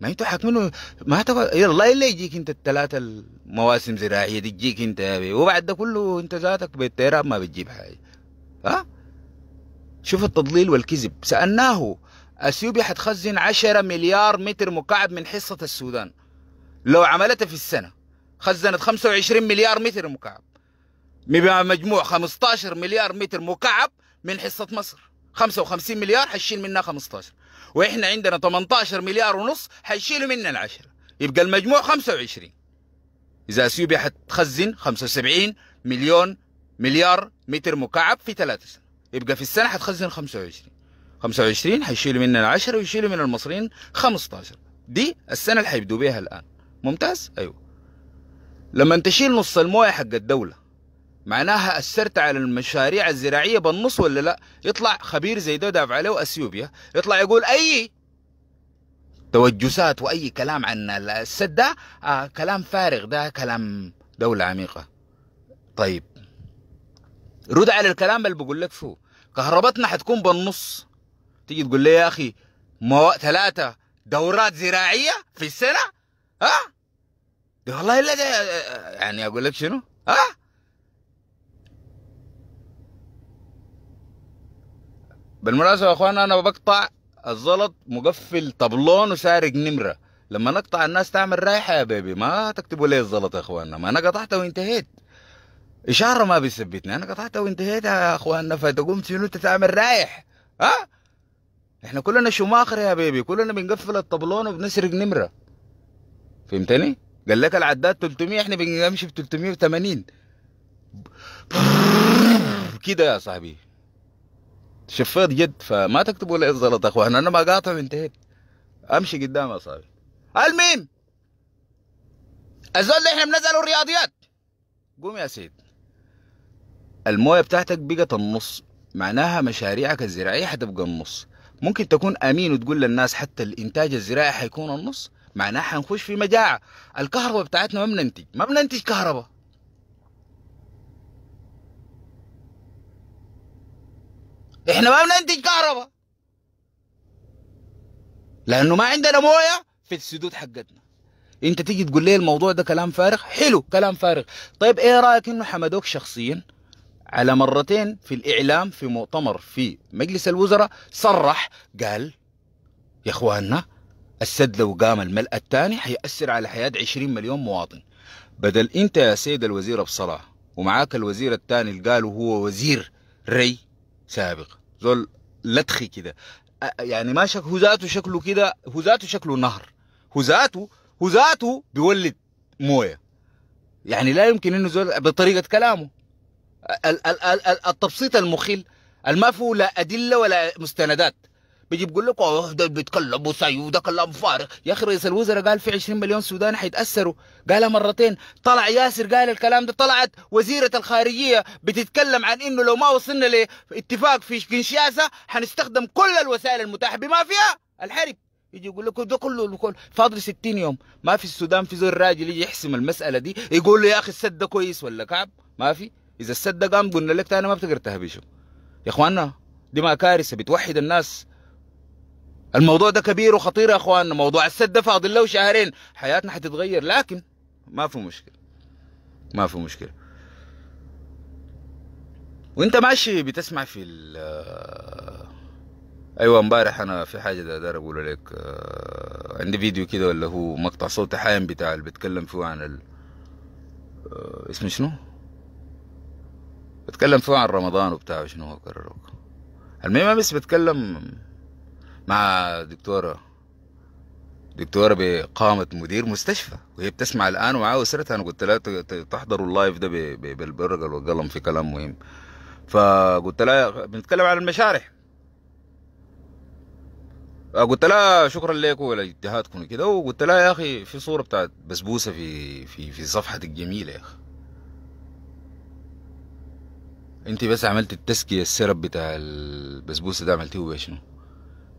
ما انتوا حاكمينه ما تبغى يلا الا يجيك انت الثلاثه المواسم زراعيه دي تجيك انت يا بيبي وبعد ده كله انت ذاتك بالتراب ما بتجيب حاجه ها شوف التضليل والكذب سالناه اثيوبيا حتخزن 10 مليار متر مكعب من حصه السودان لو عملتها في السنه خزنت 25 مليار متر مكعب بما مجموع 15 مليار متر مكعب من حصه مصر 55 مليار حيشيل منها 15 واحنا عندنا 18 مليار ونص حيشيلوا مننا العشرة يبقى المجموع 25 اذا اثيوبيا حتخزن 75 مليون مليار متر مكعب في ثلاثة سنة يبقى في السنة حتخزن 25 25 حيشيلوا مننا 10 ويشيلوا من المصريين 15 دي السنة اللي حيبدوا بيها الآن ممتاز؟ أيوه لما تشيل نص المويه حق الدولة معناها اثرت على المشاريع الزراعيه بالنص ولا لا يطلع خبير زي ده دافع عليه اثيوبيا يطلع يقول اي توجسات واي كلام عن السد ده آه كلام فارغ ده كلام دوله عميقه طيب رد على الكلام اللي بقول لك فيه كهربتنا حتكون بالنص تيجي تقول لي يا اخي مو... ثلاثه دورات زراعيه في السنه ها أه؟ والله الا ده آه، آه، يعني اقول لك شنو ها أه؟ بالمناسبه يا اخوان انا بقطع الزلط مقفل طبلون وسارق نمره لما نقطع الناس تعمل رايحه يا بيبي ما تكتبوا لي الزلط يا اخواننا ما انا قطعته وانتهيت اشاره ما بتثبتني انا قطعته وانتهيت يا اخواننا فتقوم شنو انت تعمل رايح ها احنا كلنا شماخر يا بيبي كلنا بنقفل الطبلون وبنسرق نمره فهمتني قال لك العداد 300 احنا بنمشي ب 380 كده يا صاحبي شفيت جد فما تكتبوا لي إيه الزلط اخوان انا ما قاطع وانتهيت امشي قدام يا صاحبي المهم الزول اللي احنا بنزلوا الرياضيات قوم يا سيد المويه بتاعتك بقت النص معناها مشاريعك الزراعيه حتبقى النص ممكن تكون امين وتقول للناس حتى الانتاج الزراعي حيكون النص معناها حنخش في مجاعه الكهرباء بتاعتنا ما بننتج ما بننتج كهرباء احنا ما بننتج كهرباء لانه ما عندنا مويه في السدود حقتنا انت تيجي تقول لي الموضوع ده كلام فارغ حلو كلام فارغ طيب ايه رايك انه حمدوك شخصيا على مرتين في الاعلام في مؤتمر في مجلس الوزراء صرح قال يا اخواننا السد لو قام الملأ الثاني حيأثر على حياة 20 مليون مواطن بدل انت يا سيد الوزير بصلاة ومعاك الوزير الثاني اللي قالوا هو وزير ري سابق زول لدخي كده يعني ما شك هو ذاته شكله كده هو ذاته شكله نهر هو ذاته هو ذاته بيولد مويه يعني لا يمكن انه زول بطريقه كلامه التبسيط المخل الما فيه لا ادله ولا مستندات بيجي بيقول لك اه ده بيتكلم وسايو ده كلام فارغ يا اخي رئيس الوزراء قال في 20 مليون سوداني حيتاثروا قالها مرتين طلع ياسر قال الكلام ده طلعت وزيره الخارجيه بتتكلم عن انه لو ما وصلنا لاتفاق في كنشاسا حنستخدم كل الوسائل المتاحه بما فيها الحرب يجي يقول لك ده كله الكل فاضل 60 يوم ما في السودان في زول راجل يجي يحسم المساله دي يقول له يا اخي السد ده كويس ولا كعب ما في اذا السد ده قام قلنا لك تاني ما بتقدر تهبشه يا اخواننا دي ما كارثه بتوحد الناس الموضوع ده كبير وخطير يا اخوان موضوع السد ده فاضل له شهرين حياتنا حتتغير لكن ما في مشكله ما في مشكله وانت ماشي بتسمع في ال آه، ايوه امبارح انا في حاجه ده دار اقول لك آه، عندي فيديو كده ولا هو مقطع صوت حايم بتاع اللي بيتكلم فيه عن ال... آه، اسمه شنو بتكلم فيه عن رمضان وبتاع شنو هو المهم بس بتكلم مع دكتورة دكتورة بقامة مدير مستشفى وهي بتسمع الآن ومعاه أسرتها أنا قلت لها تحضروا اللايف ده بالبرجل والقلم في كلام مهم فقلت لها بنتكلم عن المشارح قلت لها شكرا لكم ولا اجتهادكم كده وقلت لها يا اخي في صوره بتاعت بسبوسه في في في صفحتك جميله يا اخي انت بس عملت التسكيه السرب بتاع البسبوسه ده عملتيه بشنو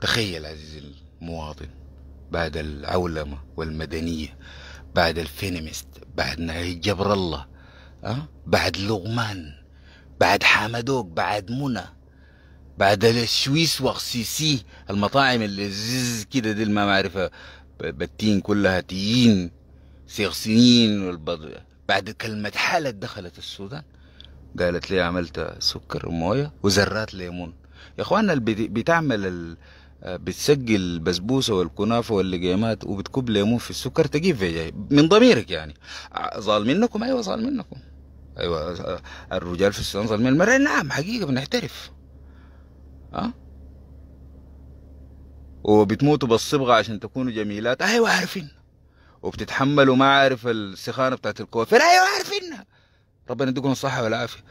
تخيل عزيزي المواطن بعد العولمة والمدنية بعد الفينيمست بعد نهي جبر الله أه؟ بعد لغمان بعد حامدوك بعد منى بعد السويس وخسيسي المطاعم اللي زز كده دي ما معرفة بتين كلها تيين سيغسيين والبض... بعد كلمة حالة دخلت السودان قالت لي عملت سكر ومويه وذرات ليمون يا اخوانا اللي بتعمل ال... بتسجل البسبوسه والكنافه واللقيمات وبتكب ليمون في السكر تجيب في جاي من ضميرك يعني ظال منكم ايوه ظال منكم ايوه الرجال في السودان ظالمين المرأة نعم حقيقه بنعترف ها وبتموتوا بالصبغه عشان تكونوا جميلات ايوه عارفين وبتتحملوا ما عارف السخانه بتاعت الكوافير ايوه عارفين ربنا يديكم الصحه والعافيه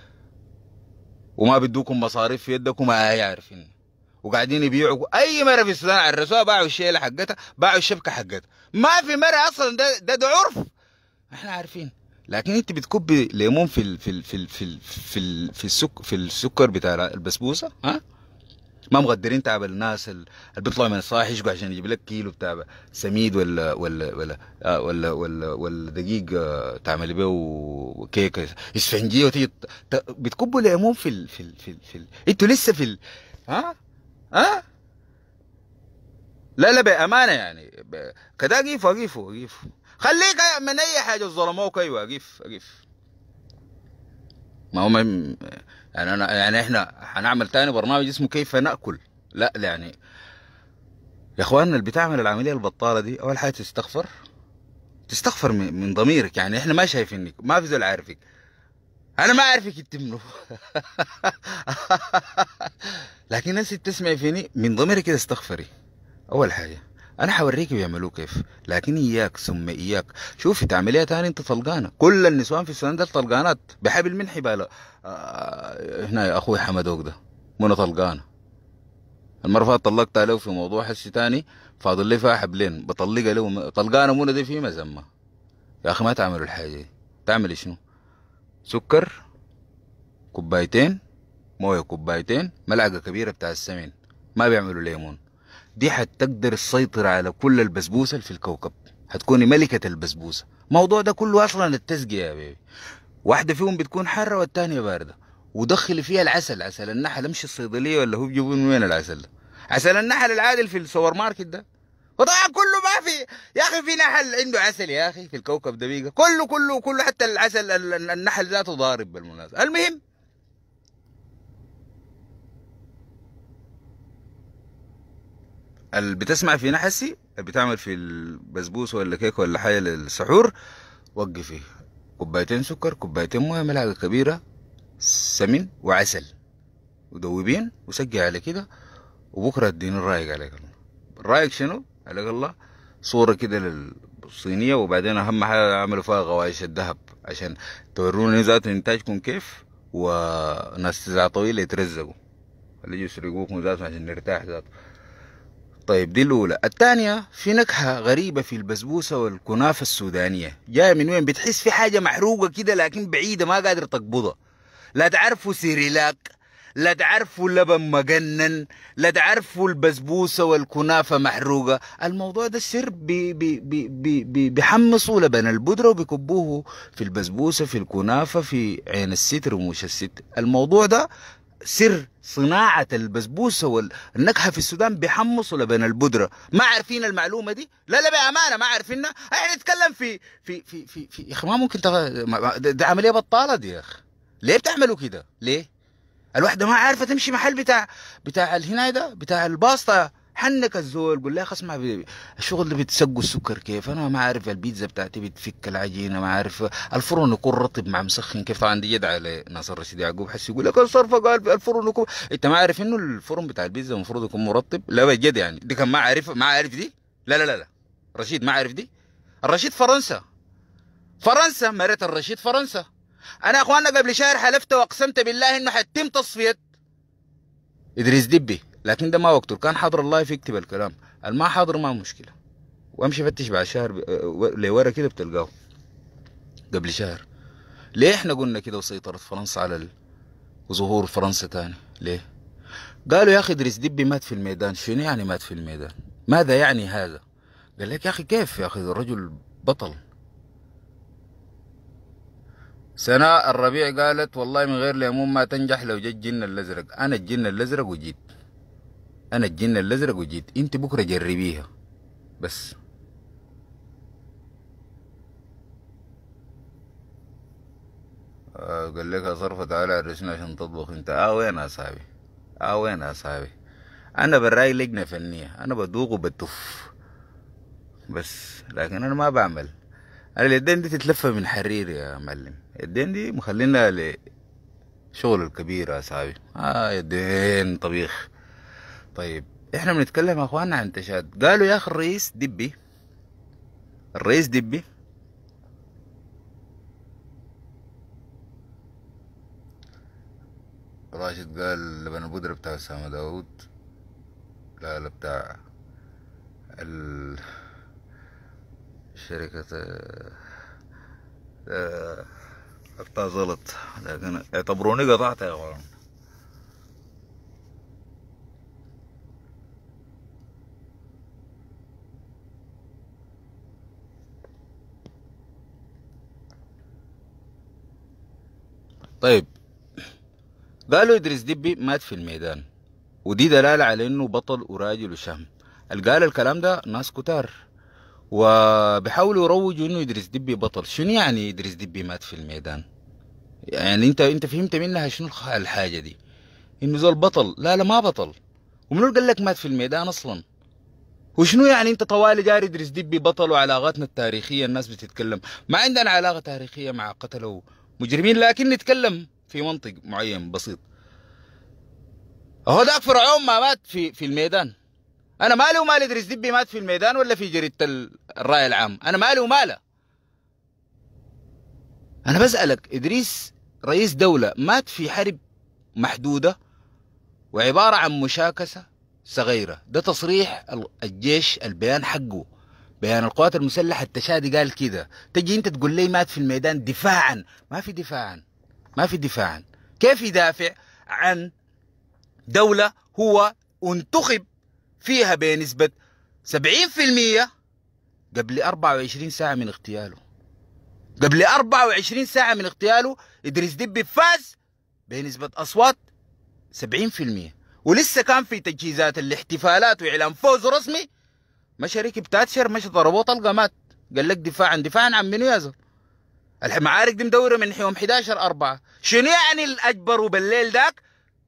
وما بدوكم مصاريف في يدكم أيوة عارفين وقاعدين يبيعوا اي مره في السودان عرسوها باعوا الشيله حقتها باعوا الشبكه حقتها ما في مره اصلا ده ده, عرف احنا عارفين لكن انت بتكب ليمون في في في في في, ال في السك في السكر بتاع البسبوسه ها ما مقدرين تعب الناس اللي بيطلعوا من الصاحي يشقوا عشان يجيب لك كيلو بتاع سميد ولا ولا ولا آه، ولا ولا, ولا دقيق تعملي آه، تعمل بيه كيكه اسفنجيه وتيجي بتكبوا ليمون في في في, في انتوا لسه في ها ها لا لا بامانه يعني ب... كده قيف وقيف وقيف خليك من اي حاجه ظلموك ايوه اقيف اقيف ما هو من... يعني انا يعني احنا هنعمل تاني برنامج اسمه كيف ناكل لا يعني يا اخواننا اللي بتعمل العمليه البطاله دي اول حاجه تستغفر تستغفر من ضميرك يعني احنا ما شايفينك ما في زول عارفك انا ما اعرفك انت منو لكن الناس تسمع فيني من ضميري كده استغفري اول حاجه انا حوريك بيعملوه كيف لكن اياك ثم اياك شوفي تعمليها تاني انت طلقانه كل النسوان في السودان دول طلقانات بحبل من حبال آه هنا يا اخوي حمدوك ده منى طلقانه المره فاتت طلقت له في موضوع حس تاني فاضل لي فيها حبلين بطلقها له طلقانه منى دي في مزمه يا اخي ما تعملوا الحاجه دي تعملي شنو سكر كوبايتين مويه كوبايتين ملعقه كبيره بتاع السمين ما بيعملوا ليمون دي حتقدر تسيطر على كل البسبوسه اللي في الكوكب هتكوني ملكه البسبوسه الموضوع ده كله اصلا التسقيه يا بيبي واحده فيهم بتكون حاره والثانيه بارده ودخلي فيها العسل عسل النحل امشي الصيدليه ولا هو بيجيبوا من وين العسل ده عسل النحل العادل في السوبر ماركت ده وطبعا كله ما في يا اخي في نحل عنده عسل يا اخي في الكوكب ده كله كله كله حتى العسل النحل ذاته ضارب بالمناسبه المهم اللي بتسمع في نحسي اللي بتعمل في البسبوس ولا كيك ولا حاجه للسحور وقفي كوبايتين سكر كوبايتين ميه ملعقه كبيره سمن وعسل ودوبين وسقي على كده وبكره اديني الرايق عليك الرايق شنو عليك الله صورة كده للصينية وبعدين أهم حاجة عملوا فيها غوايش الذهب عشان توروني ذات إنتاجكم كيف وناس تزع طويلة يترزقوا اللي يجوا يسرقوكم ذاتهم عشان نرتاح ذاته طيب دي الأولى الثانية في نكهة غريبة في البسبوسة والكنافة السودانية جاية من وين بتحس في حاجة محروقة كده لكن بعيدة ما قادر تقبضها لا تعرفوا سيريلاك لا تعرفوا اللبن مجنن لا تعرفوا البسبوسه والكنافه محروقه الموضوع ده السر بي بي بي بي بيحمصوا لبن البودره وبيكبوه في البسبوسه في الكنافه في عين الستر ومش الستر الموضوع ده سر صناعة البسبوسة والنكهة في السودان بيحمصوا لبن البودرة ما عارفين المعلومة دي لا لا بأمانة ما عارفينها احنا نتكلم في في في في, في يا أخي ما ممكن تغ... ده عملية بطالة دي يا أخي ليه بتعملوا كده ليه الوحده ما عارفه تمشي محل بتاع بتاع الهناي ده بتاع الباسطه حنك الزول قول لها اسمع الشغل اللي بتسقوا السكر كيف انا ما عارف البيتزا بتاعتي بتفك العجينه ما عارف الفرن يكون رطب مع مسخن كيف طبعا دي على ناصر رشيد يعقوب حس يقول لك الصرفه قال الفرن يكون انت ما عارف انه الفرن بتاع البيتزا المفروض يكون مرطب لا بجد يعني دي كان ما عارف ما عارف دي لا لا لا لا رشيد ما عارف دي الرشيد فرنسا فرنسا مريت الرشيد فرنسا انا يا اخواننا قبل شهر حلفت واقسمت بالله انه حيتم تصفيه ادريس دبي لكن ده ما وقته كان حاضر الله في يكتب الكلام الما حاضر ما مشكله وامشي فتش بعد شهر ب... آه، لورا كده بتلقاه قبل شهر ليه احنا قلنا كده وسيطرة فرنسا على ال... وظهور فرنسا تاني ليه قالوا يا اخي ادريس دبي مات في الميدان شنو يعني مات في الميدان ماذا يعني هذا قال لك يا اخي كيف يا اخي الرجل بطل سناء الربيع قالت والله من غير ليمون ما تنجح لو جا الجن الازرق انا الجن الازرق وجيت انا الجن الازرق وجيت انت بكره جربيها بس آه، قال لك صرفة تعالى عرسنا عشان تطبخ انت اه وين اصحابي اه وين اصحابي انا براي لجنه فنيه انا بدوق وبتف بس لكن انا ما بعمل انا اليدين دي تتلفى من حرير يا معلم الدين دي مخلينا لشغل الكبير يا صاحبي آه الدين طبيخ طيب احنا بنتكلم اخوانا عن تشاد قالوا يا اخي الرئيس دبي الرئيس دبي راشد قال لبن البودرة بتاع أسامة داود لا لا بتاع ال شركة آه، آه، حتى غلط لكن اعتبروني قطعت يا اخوان طيب قالوا إدريس دبي مات في الميدان ودي دلالة على إنه بطل وراجل وشهم قال الكلام ده ناس كتار وبيحاولوا يروجوا انه ادريس دبي بطل شنو يعني ادريس دبي مات في الميدان يعني انت انت فهمت منها شنو الحاجه دي انه زول بطل لا لا ما بطل ومنو قال لك مات في الميدان اصلا وشنو يعني انت طوالي جار ادريس دبي بطل وعلاقاتنا التاريخيه الناس بتتكلم ما عندنا علاقه تاريخيه مع قتله مجرمين لكن نتكلم في منطق معين بسيط هو ذاك فرعون ما مات في في الميدان انا مالي ومال ادريس دبي مات في الميدان ولا في جريده الراي العام انا مالي وماله انا بسالك ادريس رئيس دوله مات في حرب محدوده وعباره عن مشاكسه صغيره ده تصريح الجيش البيان حقه بيان القوات المسلحه التشادي قال كده تجي انت تقول لي مات في الميدان دفاعا ما في دفاعا ما في دفاعا كيف يدافع عن دوله هو انتخب فيها بنسبة 70% قبل 24 ساعة من اغتياله قبل 24 ساعة من اغتياله إدريس دبي فاز بنسبة أصوات 70% ولسه كان في تجهيزات الاحتفالات وإعلان فوز رسمي ما شريك بتاتشر مشى ضربوه طلقة مات قال لك دفاعا دفاعا عن منو يا زلمة المعارك دي مدوره من يوم 11 4 شنو يعني الأجبر وبالليل داك ذاك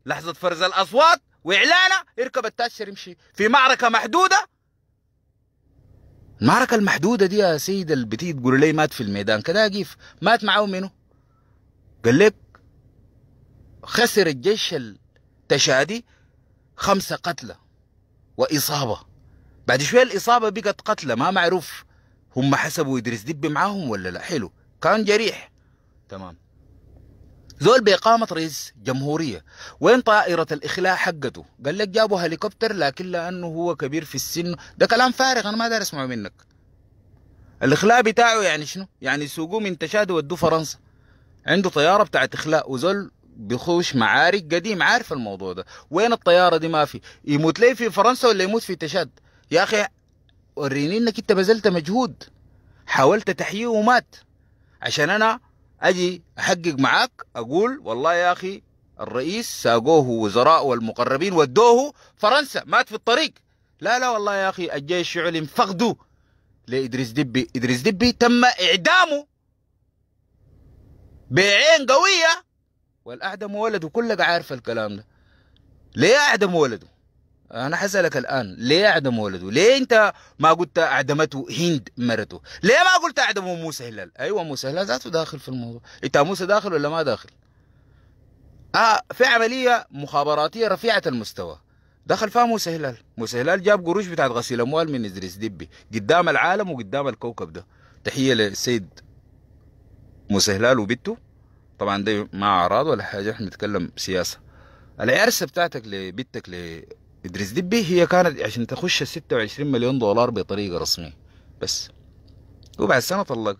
لحظه فرز الاصوات واعلانه يركب التاشر يمشي في معركه محدوده المعركه المحدوده دي يا سيد البتي تقول لي مات في الميدان كده كيف مات معاه منه قال لك خسر الجيش التشادي خمسه قتلى واصابه بعد شويه الاصابه بقت قتلى ما معروف هم حسبوا يدرس دب معاهم ولا لا حلو كان جريح تمام ذول بإقامة رئيس جمهورية وين طائرة الإخلاء حقته قال لك جابوا هليكوبتر لكن لأنه هو كبير في السن ده كلام فارغ أنا ما دار أسمعه منك الإخلاء بتاعه يعني شنو يعني سوقوه من تشاد ودوه فرنسا عنده طيارة بتاعت إخلاء وزول بيخوش معارك قديم عارف الموضوع ده وين الطيارة دي ما في يموت ليه في فرنسا ولا يموت في تشاد يا أخي وريني انك انت بذلت مجهود حاولت تحييه ومات عشان انا اجي احقق معاك اقول والله يا اخي الرئيس ساقوه وزراء والمقربين ودوه فرنسا مات في الطريق لا لا والله يا اخي الجيش علم فقده لادريس دبي ادريس دبي تم اعدامه بعين قويه والاعدم ولده كلك عارف الكلام ده ليه اعدم ولده انا حسألك الان ليه اعدم ولده ليه انت ما قلت اعدمته هند مرته ليه ما قلت اعدمه موسى هلال ايوه موسى هلال ذاته داخل في الموضوع انت موسى داخل ولا ما داخل آه في عمليه مخابراتيه رفيعه المستوى دخل فيها موسى هلال موسى هلال جاب قروش بتاعت غسيل اموال من ادريس دبي قدام العالم وقدام الكوكب ده تحيه للسيد موسى هلال وبنته طبعا ده ما اعراض ولا حاجه احنا بنتكلم سياسه العرسه بتاعتك لبنتك ادريس دبي هي كانت عشان تخش ال 26 مليون دولار بطريقه رسميه بس وبعد سنه طلق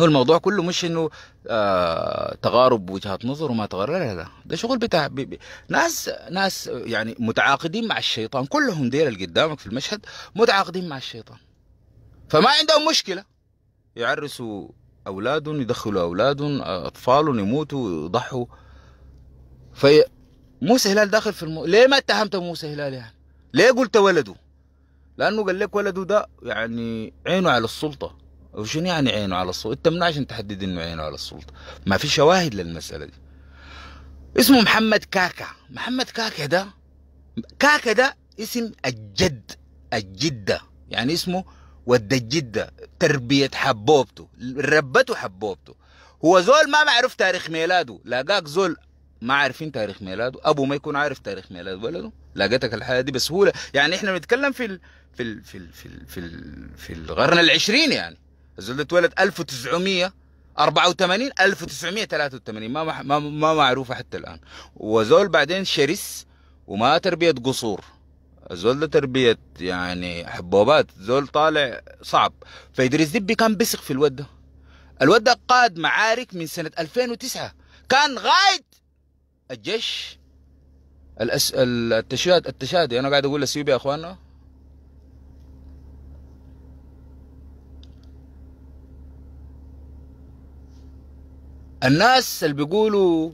هو الموضوع كله مش انه آه تغارب وجهات نظر وما تغرر لا لا لا ده شغل بتاع بي بي ناس ناس يعني متعاقدين مع الشيطان كلهم ديل اللي قدامك في المشهد متعاقدين مع الشيطان فما عندهم مشكله يعرسوا اولادهم يدخلوا اولادهم اطفالهم يموتوا يضحوا في موسى هلال داخل في الم... ليه ما اتهمت موسى هلال يعني ليه قلت ولده لانه قال لك ولده ده يعني عينه على السلطه وشنو يعني عينه على السلطه انت من عشان تحدد انه عينه على السلطه ما في شواهد للمساله دي اسمه محمد كاكا محمد كاكا ده كاكا ده اسم الجد الجده يعني اسمه ود الجده تربيه حبوبته ربته حبوبته هو زول ما معروف تاريخ ميلاده لقاك زول ما عارفين تاريخ ميلاده ابو ما يكون عارف تاريخ ميلاد ولده لقيتك الحياه دي بسهوله يعني احنا بنتكلم في ال... في ال... في ال... في ال... في, ال... في القرن العشرين يعني الزول ده اتولد 1984 1983 ما ما ما معروفه حتى الان وزول بعدين شرس وما تربيه قصور زول ده تربية يعني حبوبات زول طالع صعب فيدريس دبي كان بسخ في الود ده الود ده قاد معارك من سنة 2009 كان غاية الجيش الأس... التشاد التشادي انا قاعد اقول السيوبي يا اخواننا الناس اللي بيقولوا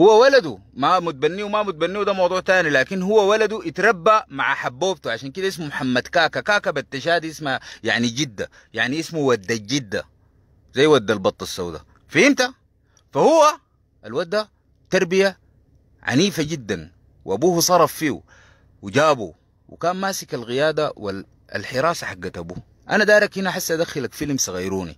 هو ولده ما متبنيه وما متبنيه ده موضوع تاني لكن هو ولده اتربى مع حبوبته عشان كده اسمه محمد كاكا كاكا بالتشادي اسمه يعني جدة يعني اسمه ود الجدة زي ود البطة السوداء فهمت؟ فهو الود ده تربية عنيفة جدا وأبوه صرف فيه وجابه وكان ماسك القيادة والحراسة حقت أبوه أنا دارك هنا حس أدخلك فيلم صغيروني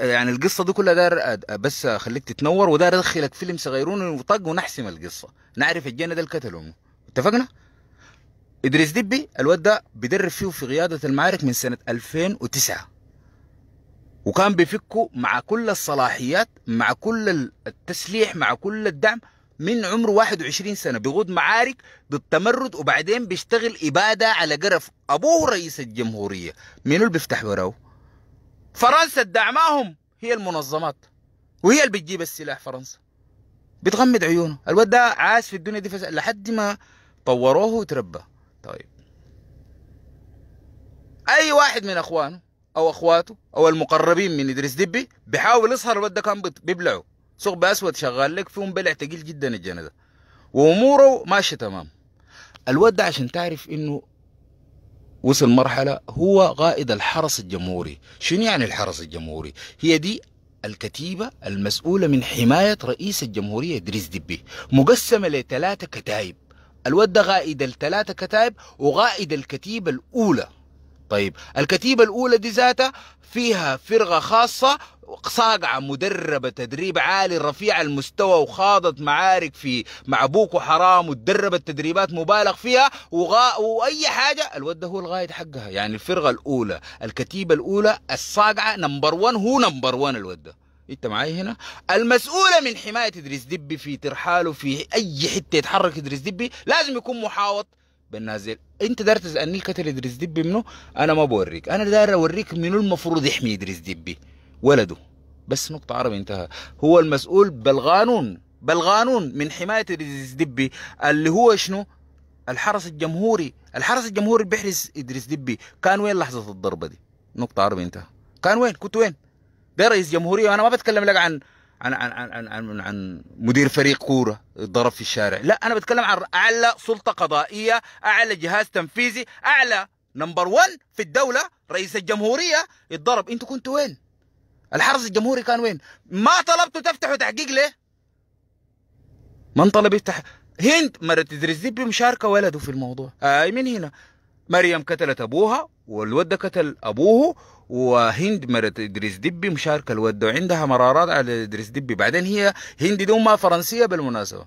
يعني القصة دي كلها دار بس خليك تتنور ودار أدخلك فيلم صغيروني وطق ونحسم القصة نعرف الجنة ده الكتل اتفقنا؟ إدريس دبي الواد ده بيدرب فيه في قيادة المعارك من سنة 2009 وكان بيفكوا مع كل الصلاحيات مع كل التسليح مع كل الدعم من عمره 21 سنه بيغود معارك بالتمرد وبعدين بيشتغل اباده على قرف ابوه رئيس الجمهوريه مين اللي بيفتح وراه فرنسا دعماهم هي المنظمات وهي اللي بتجيب السلاح فرنسا بتغمد عيونه الواد ده عاش في الدنيا دي فس... لحد ما طوروه وتربى طيب اي واحد من اخوانه او اخواته او المقربين من ادريس دبي بيحاول يسهر الواد ده كان بيبلعه ثقب اسود شغال لك فيهم بلع ثقيل جدا الجنة ده واموره ماشيه تمام الواد ده عشان تعرف انه وصل مرحله هو قائد الحرس الجمهوري شنو يعني الحرس الجمهوري هي دي الكتيبة المسؤولة من حماية رئيس الجمهورية إدريس دبي مقسمة لثلاثة كتائب الواد ده قائد الثلاثة كتائب وقائد الكتيبة الأولى طيب الكتيبة الأولى دي ذاتها فيها فرقة خاصة صاقعة مدربة تدريب عالي رفيع المستوى وخاضت معارك في مع بوكو حرام وتدربت تدريبات مبالغ فيها وغا وأي حاجة الود ده هو الغاية حقها يعني الفرقة الأولى الكتيبة الأولى الصاقعة نمبر 1 هو نمبر 1 الود ده انت معي هنا المسؤوله من حمايه ادريس دبي في ترحاله في اي حته يتحرك ادريس دبي لازم يكون محاوط بننزل انت داير تسالني الكتل ادريس دبي منو انا ما بوريك انا داير اوريك منو المفروض يحمي ادريس دبي ولده بس نقطة عربي انتهى هو المسؤول بالقانون بالقانون من حماية ادريس دبي اللي هو شنو الحرس الجمهوري الحرس الجمهوري اللي بيحرس ادريس دبي كان وين لحظة الضربة دي نقطة عربي انتهى كان وين كنت وين ده رئيس جمهورية وانا ما بتكلم لك عن عن عن عن عن, عن, عن مدير فريق كوره ضرب في الشارع لا انا بتكلم عن اعلى سلطه قضائيه اعلى جهاز تنفيذي اعلى نمبر 1 في الدوله رئيس الجمهوريه اتضرب انتوا كنتوا وين الحرس الجمهوري كان وين ما طلبتوا تفتحوا تحقيق ليه من طلب يفتح هند مرة تدريزيب مشاركة ولده في الموضوع اي آه، من هنا مريم قتلت أبوها والود قتل أبوه وهند مرت ادريس دبي مشاركه الود وعندها مرارات على ادريس دبي بعدين هي هند دي امها فرنسيه بالمناسبه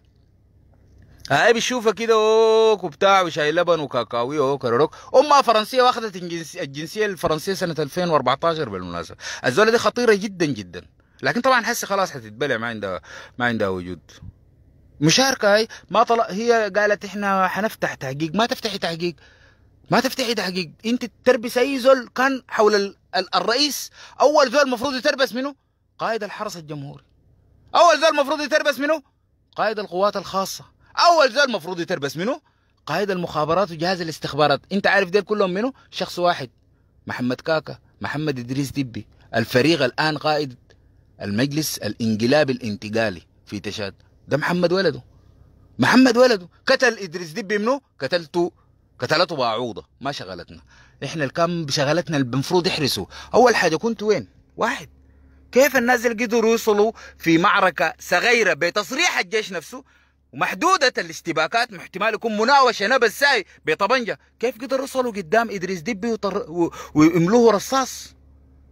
هاي بتشوفها كده اوك وبتاع وشاي لبن وكاكاوي روك امها فرنسيه واخذت الجنسيه الفرنسيه سنه 2014 بالمناسبه الزوله دي خطيره جدا جدا لكن طبعا حسي خلاص حتتبلع ما عندها ما عندها وجود مشاركه هاي ما طلع هي قالت احنا حنفتح تحقيق ما تفتحي تحقيق ما تفتحي تحقيق انت تربي اي زول كان حول الرئيس اول ذول المفروض يتربس منه قائد الحرس الجمهوري اول ذول المفروض يتربس منه قائد القوات الخاصه اول ذول المفروض يتربس منه قائد المخابرات وجهاز الاستخبارات انت عارف ديل كلهم منه شخص واحد محمد كاكا محمد ادريس دبي الفريق الان قائد المجلس الانقلابي الانتقالي في تشاد ده محمد ولده محمد ولده قتل ادريس دبي منه قتلته قتلته باعوضه ما شغلتنا احنا الكم شغلتنا اللي المفروض يحرسه اول حاجه كنت وين واحد كيف الناس اللي قدروا يوصلوا في معركه صغيره بتصريح الجيش نفسه ومحدودة الاشتباكات احتمال يكون مناوشة نبى الساي بطبنجة كيف قدروا يوصلوا قدام إدريس دبي وطر... و... ويملوه رصاص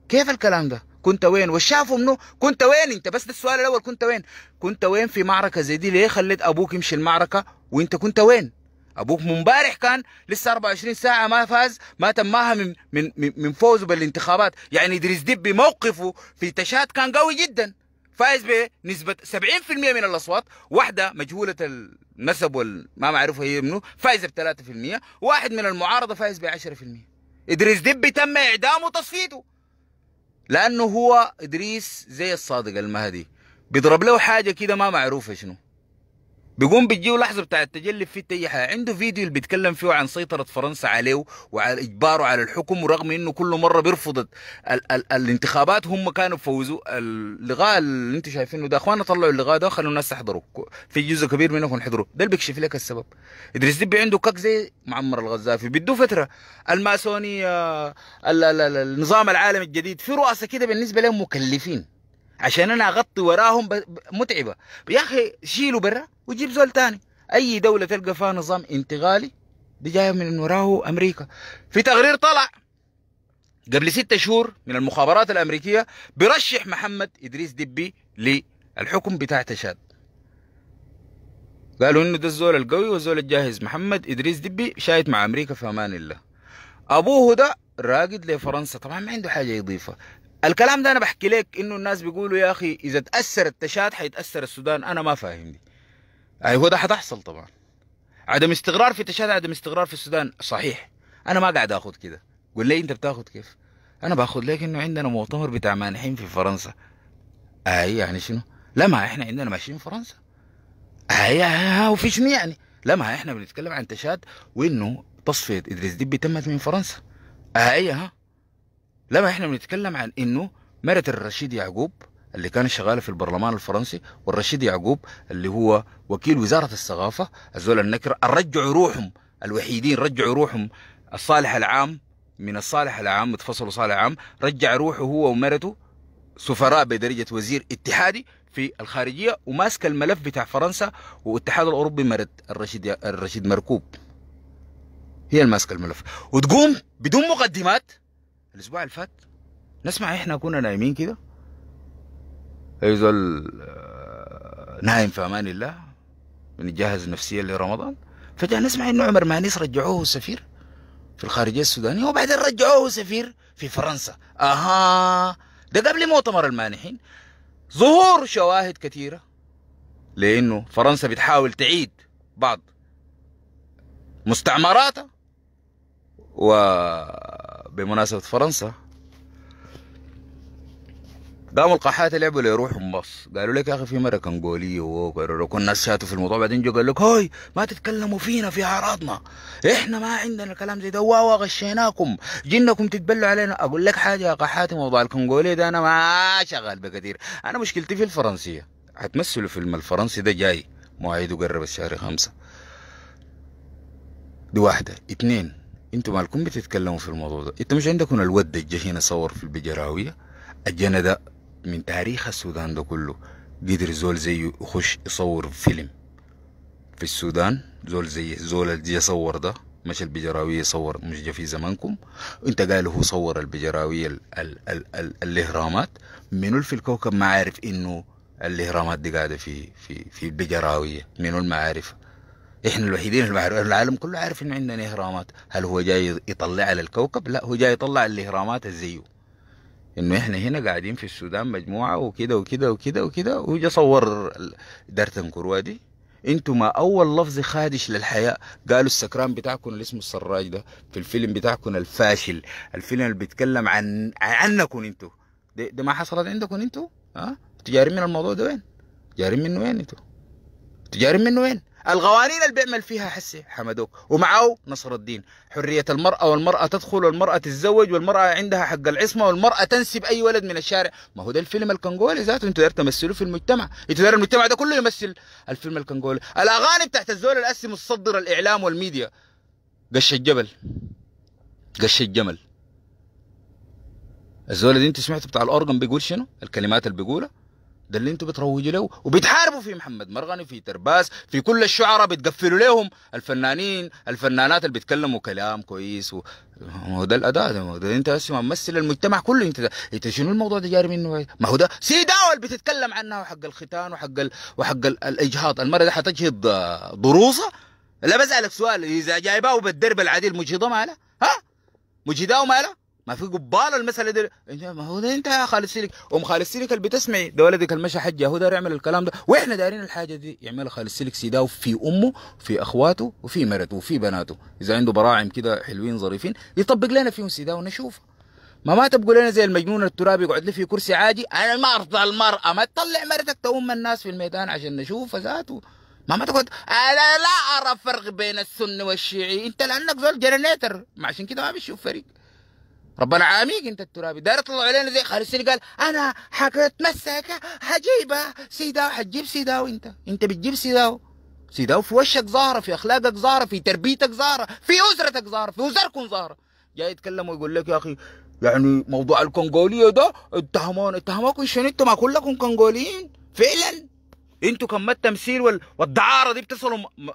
كيف الكلام ده كنت وين وشافوا منه كنت وين انت بس السؤال الأول كنت وين كنت وين في معركة زي دي ليه خليت أبوك يمشي المعركة وانت كنت وين ابوك امبارح كان لسه 24 ساعه ما فاز ما تماها من من من فوزه بالانتخابات يعني ادريس ديب بموقفه في تشات كان قوي جدا فايز بنسبة 70% من الأصوات واحدة مجهولة النسب والما معروفة هي منه فايزة ب 3% واحد من المعارضة فايز ب 10% إدريس دبي تم إعدامه وتصفيته لأنه هو إدريس زي الصادق المهدي بيضرب له حاجة كده ما معروفة شنو بيقوم بتجيه لحظه بتاع التجلي في تيحة عنده فيديو اللي بيتكلم فيه عن سيطره فرنسا عليه وعلى اجباره على الحكم ورغم انه كل مره بيرفض ال- ال- الانتخابات هم كانوا فوزوا اللقاء اللي انتم شايفينه ده اخوانا طلعوا اللقاء ده خلوا الناس تحضره في جزء كبير منهم حضروه ده اللي بيكشف لك السبب ادريس دبي عنده كك زي معمر الغزافي بده فتره الماسونيه ال- ال- النظام العالمي الجديد في رؤساء كده بالنسبه لهم مكلفين عشان انا اغطي وراهم متعبه يا اخي شيله برا وجيب زول تاني اي دوله تلقى فيها نظام انتقالي دي جايه من وراه امريكا في تقرير طلع قبل ستة شهور من المخابرات الامريكيه برشح محمد ادريس دبي للحكم بتاع تشاد قالوا انه ده الزول القوي والزول الجاهز محمد ادريس دبي شايت مع امريكا في امان الله ابوه ده راقد لفرنسا طبعا ما عنده حاجه يضيفها الكلام ده انا بحكي لك انه الناس بيقولوا يا اخي اذا تاثر التشاد حيتاثر السودان انا ما فاهم دي ايوه ده حتحصل طبعا عدم استقرار في التشاد عدم استقرار في السودان صحيح انا ما قاعد اخذ كده قول لي انت بتاخذ كيف انا باخذ لك انه عندنا مؤتمر بتاع مانحين في فرنسا اي يعني شنو لا ما احنا عندنا ماشيين فرنسا اي ها وفي شنو يعني لا ما احنا بنتكلم عن تشاد وانه تصفيه ادريس دبي تمت من فرنسا اي ها لما احنا بنتكلم عن انه مرت الرشيد يعقوب اللي كان شغال في البرلمان الفرنسي والرشيد يعقوب اللي هو وكيل وزاره الثقافه الزول النكر رجعوا روحهم الوحيدين رجعوا روحهم الصالح العام من الصالح العام متفصلوا صالح عام رجع روحه هو ومرته سفراء بدرجه وزير اتحادي في الخارجيه وماسك الملف بتاع فرنسا والاتحاد الاوروبي مرت الرشيد الرشيد مركوب هي اللي ماسكه الملف وتقوم بدون مقدمات الاسبوع اللي فات نسمع احنا كنا نايمين كده يزول أيوة، آه، نايم في امان الله بنجهز نفسيا لرمضان فجاه نسمع انه عمر مانيس رجعوه سفير في الخارجيه السودانيه وبعدين رجعوه سفير في فرنسا اها ده قبل مؤتمر المانحين ظهور شواهد كثيره لانه فرنسا بتحاول تعيد بعض مستعمراتها و بمناسبة فرنسا قاموا القحات لعبوا ليروحوا مباص قالوا لك يا اخي في مره كنغوليه لك الناس شاتوا في الموضوع بعدين جو قال لك هاي ما تتكلموا فينا في اعراضنا احنا ما عندنا الكلام زي ده واو غشيناكم جنكم تتبلوا علينا اقول لك حاجه يا قحات موضوع الكنغوليه ده انا ما شغال بكثير انا مشكلتي في الفرنسيه هتمثلوا فيلم الفرنسي ده جاي موعده قرب الشهر خمسة دي واحدة اتنين انتوا مالكم بتتكلموا في الموضوع ده انت مش عندكم الود ده الجهينه صور في البجراويه الجنة ده من تاريخ السودان ده كله قدر زول زيه يخش يصور فيلم في السودان زول زي زول اللي صور ده مش البجراوية صور مش في زمانكم انت قال هو صور البجراوية ال ال ال ال الاهرامات منو في الكوكب ما عارف انه الاهرامات دي قاعدة في في في البجراوية منو ما عارف احنا الوحيدين في العالم كله عارف انه عندنا اهرامات هل هو جاي يطلع على الكوكب لا هو جاي يطلع الاهرامات الزيو انه احنا هنا قاعدين في السودان مجموعه وكده وكده وكده وكده وجا صور دارتن كروادي انتم اول لفظ خادش للحياه قالوا السكران بتاعكم اللي اسمه السراج ده في الفيلم بتاعكم الفاشل الفيلم اللي بيتكلم عن عنكم انتم ده, ده ما حصلت عندكم انتم ها أه؟ تجارين من الموضوع ده وين جارين منه وين انتم تجارين منه وين القوانين اللي بيعمل فيها حسي حمدوك ومعه نصر الدين حرية المرأة والمرأة تدخل والمرأة تتزوج والمرأة عندها حق العصمة والمرأة تنسب أي ولد من الشارع ما هو ده الفيلم الكنغولي ذاته انتوا تمثلوا في المجتمع انتوا داير المجتمع ده كله يمثل الفيلم الكنغولي الأغاني بتاعت الزول الأسي متصدر الإعلام والميديا قش الجبل قش الجمل الزول دي انت سمعت بتاع الأورجن بيقول شنو الكلمات اللي بيقولها ده اللي انتوا بتروجوا له وبتحاربوا في محمد مرغني في ترباس في كل الشعراء بتقفلوا لهم الفنانين الفنانات اللي بيتكلموا كلام كويس و... هو ده الاداء ده, هو ده انت بس ممثل المجتمع كله انت ده. انت شنو الموضوع ده جاري منه ما هو ده سيداو اللي بتتكلم عنها وحق الختان وحق ال... وحق ال... الاجهاض المره دي حتجهض ضروسها لا بسالك سؤال اذا جايباه بالدرب العديل مجهضه ماله ها مجهضه ماله ما في قباله المساله دي ما هو ده انت يا خالد سيلك ام خالد سيلك اللي بتسمعي ده ولدك المشى حجه هو ده يعمل الكلام ده واحنا دارين الحاجه دي يعملها خالد سيلك سيداو في امه في اخواته وفي مرته وفي بناته اذا عنده براعم كده حلوين ظريفين يطبق لنا فيهم سيداو ونشوف ما ما تبقوا لنا زي المجنون الترابي يقعد لي في كرسي عادي انا ما ارضى المراه ما تطلع مرتك تؤم الناس في الميدان عشان نشوف ذاته ما ما تقعد انا لا ارى فرق بين السني والشيعي انت لانك زول جنريتر ما عشان كده ما بتشوف فريق ربنا عاميك انت الترابي داير يطلع علينا زي خالد قال انا حتمسك حجيبها سيداو حتجيب سيداو انت انت بتجيب سيداو سيداو في وشك ظاهره في اخلاقك ظاهره في تربيتك ظاهره في اسرتك ظاهره في اسركم ظاهره جاي يتكلم ويقول لك يا اخي يعني موضوع الكونغوليه ده اتهمونا اتهموكم شنو انتم ما كلكم كونغوليين فعلا انتوا كم التمثيل وال... والدعاره دي بتصلوا م...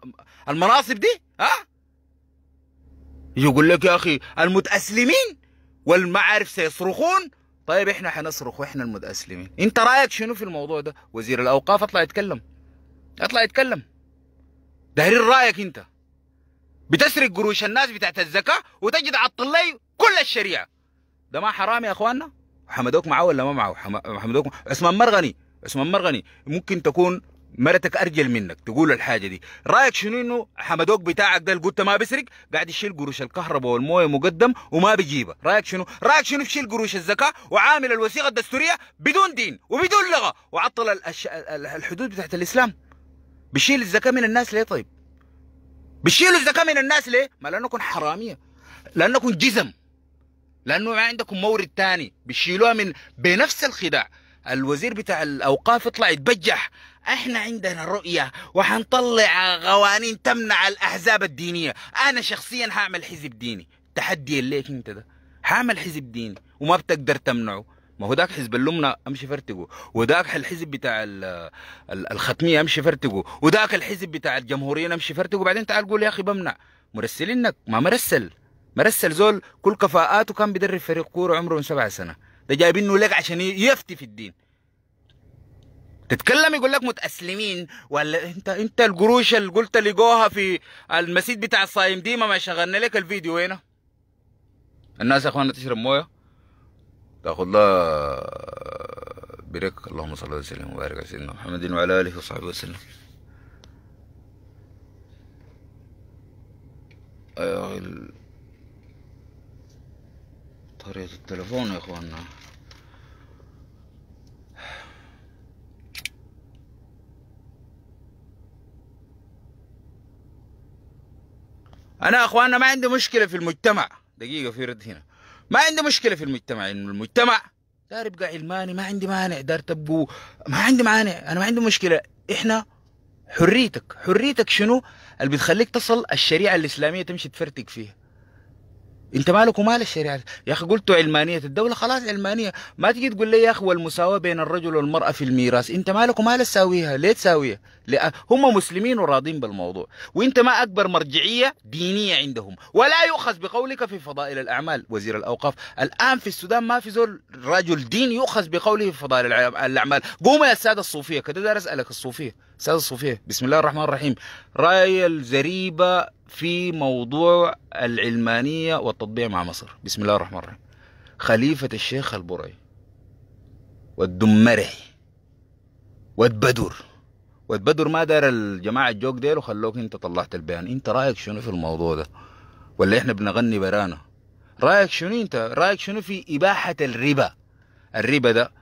المناصب دي ها يقول لك يا اخي المتاسلمين والمعارف سيصرخون طيب احنا حنصرخ واحنا المتأسلمين انت رايك شنو في الموضوع ده وزير الاوقاف اطلع يتكلم اطلع يتكلم دايرين رايك انت بتسرق قروش الناس بتاعت الزكاة وتجد على كل الشريعة ده ما حرام يا اخواننا حمدوك معاه ولا ما معاه حمدوك عثمان مرغني عثمان مرغني ممكن تكون مرتك ارجل منك تقول الحاجه دي رايك شنو انه حمدوك بتاعك ده قلت ما بيسرق قاعد يشيل قروش الكهرباء والمويه مقدم وما بيجيبها رايك شنو رايك شنو يشيل قروش الزكاه وعامل الوثيقه الدستوريه بدون دين وبدون لغه وعطل الأش... الحدود بتاعت الاسلام بيشيل الزكاه من الناس ليه طيب بيشيلوا الزكاه من الناس ليه ما لانكم حراميه لانكم جزم لانه ما عندكم مورد ثاني بيشيلوها من بنفس الخداع الوزير بتاع الاوقاف يطلع يتبجح احنا عندنا رؤية وحنطلع قوانين تمنع الاحزاب الدينية انا شخصيا هعمل حزب ديني تحدي ليك انت ده هعمل حزب ديني وما بتقدر تمنعه ما هو داك حزب اللمنة امشي فرتقه وداك الحزب بتاع الختمية امشي فرتقه وداك الحزب بتاع الجمهورية امشي فرتقه وبعدين تعال قول يا اخي بمنع مرسلينك ما مرسل مرسل زول كل كفاءاته كان بيدرب فريق كورة عمره من سبع سنة ده جايبينه لك عشان يفتي في الدين تتكلم يقول لك متأسلمين ولا انت انت القروش اللي قلت اللي جوها في المسجد بتاع الصايم ديما ما شغلنا لك الفيديو هنا الناس يا اخوانا تشرب مويه تاخذ لها بريك اللهم صل وسلم وبارك على سيدنا محمد وعلى اله وصحبه وسلم ايوه طريقة التليفون يا اخوانا انا اخواننا ما عندي مشكله في المجتمع دقيقه في رد هنا ما عندي مشكله في المجتمع انه المجتمع دار يبقى علماني ما عندي مانع دار تبقوا ما عندي مانع انا ما عندي مشكله احنا حريتك حريتك شنو اللي بتخليك تصل الشريعه الاسلاميه تمشي تفرتك فيها انت مالك ومال الشريعه يا اخي قلت علمانيه الدوله خلاص علمانيه ما تجي تقول لي يا اخي والمساواه بين الرجل والمراه في الميراث انت مالك ومال تساويها ليه تساويها هم مسلمين وراضين بالموضوع وانت ما اكبر مرجعيه دينيه عندهم ولا يؤخذ بقولك في فضائل الاعمال وزير الاوقاف الان في السودان ما في زول رجل دين يؤخذ بقوله في فضائل الاعمال قوموا يا الساده الصوفيه كده دار اسالك الصوفيه الساده الصوفيه بسم الله الرحمن الرحيم راي الزريبه في موضوع العلمانيه والتطبيع مع مصر بسم الله الرحمن الرحيم خليفه الشيخ البرعي والدمره والبدر وتبدر ما دار الجماعة الجوك ديل وخلوك انت طلعت البيان انت رايك شنو في الموضوع ده ولا احنا بنغني برانا رايك شنو انت رايك شنو في اباحة الربا الربا ده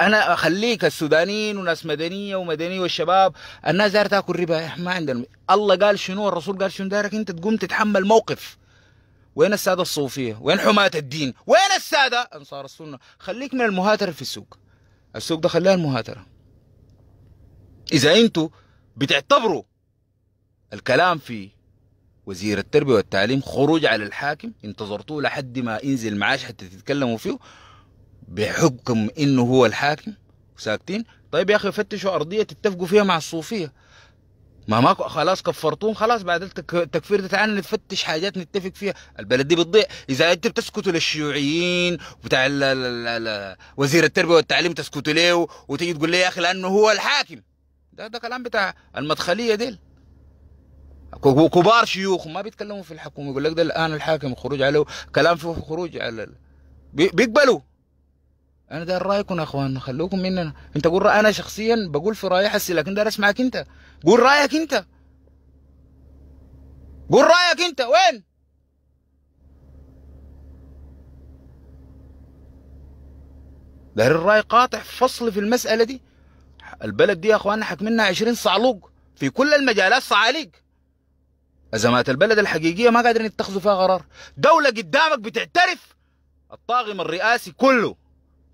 انا اخليك السودانيين وناس مدنيه ومدنيه والشباب الناس داير تاكل ربا احنا إيه، ما عندنا الله قال شنو الرسول قال شنو دارك انت تقوم تتحمل موقف وين الساده الصوفيه وين حماة الدين وين الساده انصار السنه خليك من المهاتره في السوق السوق ده خليها المهاتره اذا انتوا بتعتبروا الكلام في وزير التربيه والتعليم خروج على الحاكم انتظرتوه لحد ما ينزل معاش حتى تتكلموا فيه بحكم انه هو الحاكم وساكتين طيب يا اخي فتشوا ارضيه تتفقوا فيها مع الصوفيه ما ماكو خلاص كفرتوهم خلاص بعد التكفير ده تعال نتفتش حاجات نتفق فيها البلد دي بتضيع اذا انت بتسكتوا للشيوعيين بتاع وزير التربيه والتعليم تسكتوا له وتيجي تقول لي يا اخي لانه هو الحاكم ده ده كلام بتاع المدخليه ديل كبار شيوخ ما بيتكلموا في الحكومه يقول لك ده الان الحاكم خروج عليه كلام فيه خروج على بيقبلوا انا ده رايكم يا اخوان خلوكم مننا انت قول رأي انا شخصيا بقول في رايي حسي لكن ده اسمعك انت قول رايك انت قول رايك انت وين ده الراي قاطع فصل في المساله دي البلد دي يا اخواننا منها 20 صعلوق في كل المجالات صعاليق ازمات البلد الحقيقيه ما قادرين يتخذوا فيها قرار دوله قدامك بتعترف الطاغم الرئاسي كله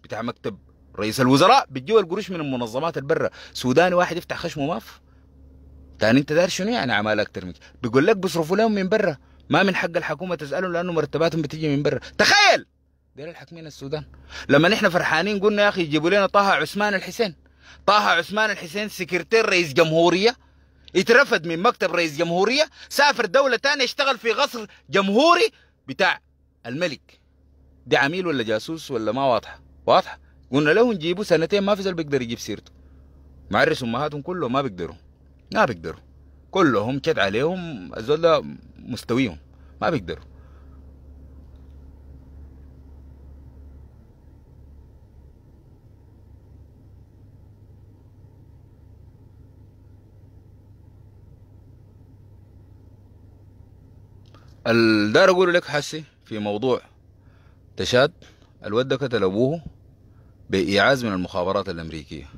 بتاع مكتب رئيس الوزراء بتجيب القروش من المنظمات البرة سوداني واحد يفتح خشمه ماف تاني انت دار شنو يعني عمال اكتر منك بيقول لك بيصرفوا لهم من برا ما من حق الحكومه تسالهم لانه مرتباتهم بتيجي من برا تخيل دير الحاكمين السودان لما نحن فرحانين قلنا يا اخي يجيبوا لنا طه عثمان الحسين طه عثمان الحسين سكرتير رئيس جمهورية اترفد من مكتب رئيس جمهورية سافر دولة تانية اشتغل في قصر جمهوري بتاع الملك دي عميل ولا جاسوس ولا ما واضحة واضحة قلنا له نجيبه سنتين ما في زل بيقدر يجيب سيرته معرس امهاتهم كلهم ما بيقدروا ما بيقدروا كلهم كد عليهم الزول مستويهم ما بيقدروا الدار اقول لك حسي في موضوع تشاد الود قتل ابوه بايعاز من المخابرات الامريكيه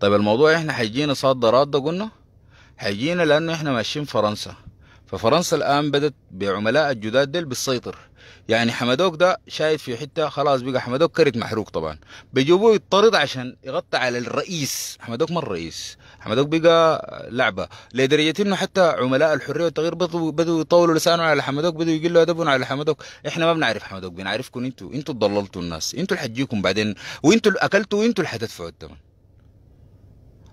طيب الموضوع احنا حيجينا صاد راد قلنا حيجينا لانه احنا ماشيين فرنسا ففرنسا الان بدت بعملاء الجداد ديل بتسيطر يعني حمدوك ده شايف في حته خلاص بقى حمدوك كرت محروق طبعا بيجيبوه يطرد عشان يغطي على الرئيس حمدوك ما الرئيس حمد بقى آه، لعبة لدرجة إنه حتى عملاء الحرية والتغيير بدوا يطولوا لسانهم على حمد بدوا يقلوا أدبهم على حمد إحنا ما بنعرف حمد بنعرفكم أنتوا أنتوا ضللتوا الناس أنتوا اللي حتجيكم بعدين وأنتوا اللي أكلتوا وأنتوا اللي حتدفعوا الثمن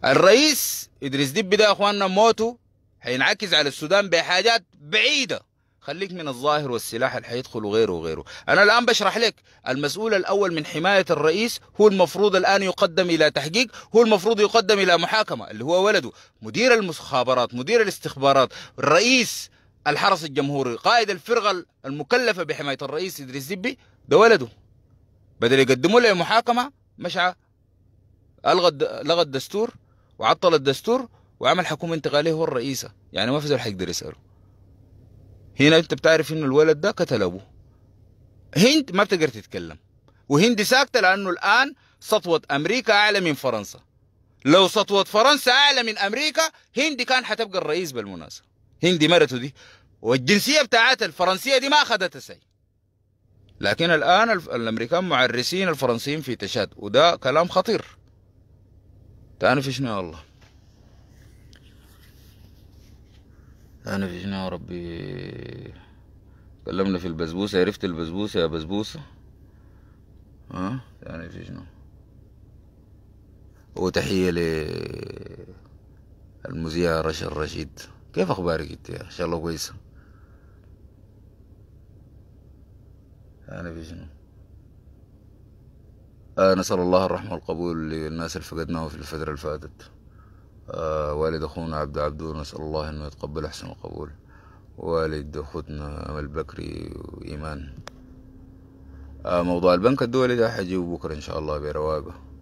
الرئيس إدريس ديب ده يا إخواننا موته هينعكس على السودان بحاجات بعيدة خليك من الظاهر والسلاح اللي حيدخل وغيره وغيره انا الان بشرح لك المسؤول الاول من حمايه الرئيس هو المفروض الان يقدم الى تحقيق هو المفروض يقدم الى محاكمه اللي هو ولده مدير المخابرات مدير الاستخبارات الرئيس الحرس الجمهوري قائد الفرقه المكلفه بحمايه الرئيس ادريس زبي ده ولده بدل يقدموا له محاكمه مشى الغى لغى الدستور وعطل الدستور وعمل حكومه انتقاليه هو الرئيسه يعني ما في زول حيقدر يساله هنا انت بتعرف انه الولد ده قتل ابوه هند ما بتقدر تتكلم وهند ساكته لانه الان سطوه امريكا اعلى من فرنسا لو سطوه فرنسا اعلى من امريكا هند كان حتبقى الرئيس بالمناسبه هند مرته دي والجنسيه بتاعت الفرنسيه دي ما اخذتها سي لكن الان الامريكان معرسين الفرنسيين في تشاد وده كلام خطير تعرف شنو يا الله أنا في شنو يا ربي كلمنا في البسبوسة عرفت البسبوسة يا بسبوسة ها أنا يعني في شنو وتحية المذيع رشا الرشيد كيف أخبارك أنت إن شاء الله كويسة أنا يعني في شنو آه، نسأل الله الرحمة والقبول للناس اللي فقدناهم في الفترة اللي فاتت آه، والد أخونا عبد عبدو نسأل الله أنه يتقبل أحسن القبول والد أخوتنا أمل بكري وإيمان آه، موضوع البنك الدولي ده حجيبه بكرة إن شاء الله برواقه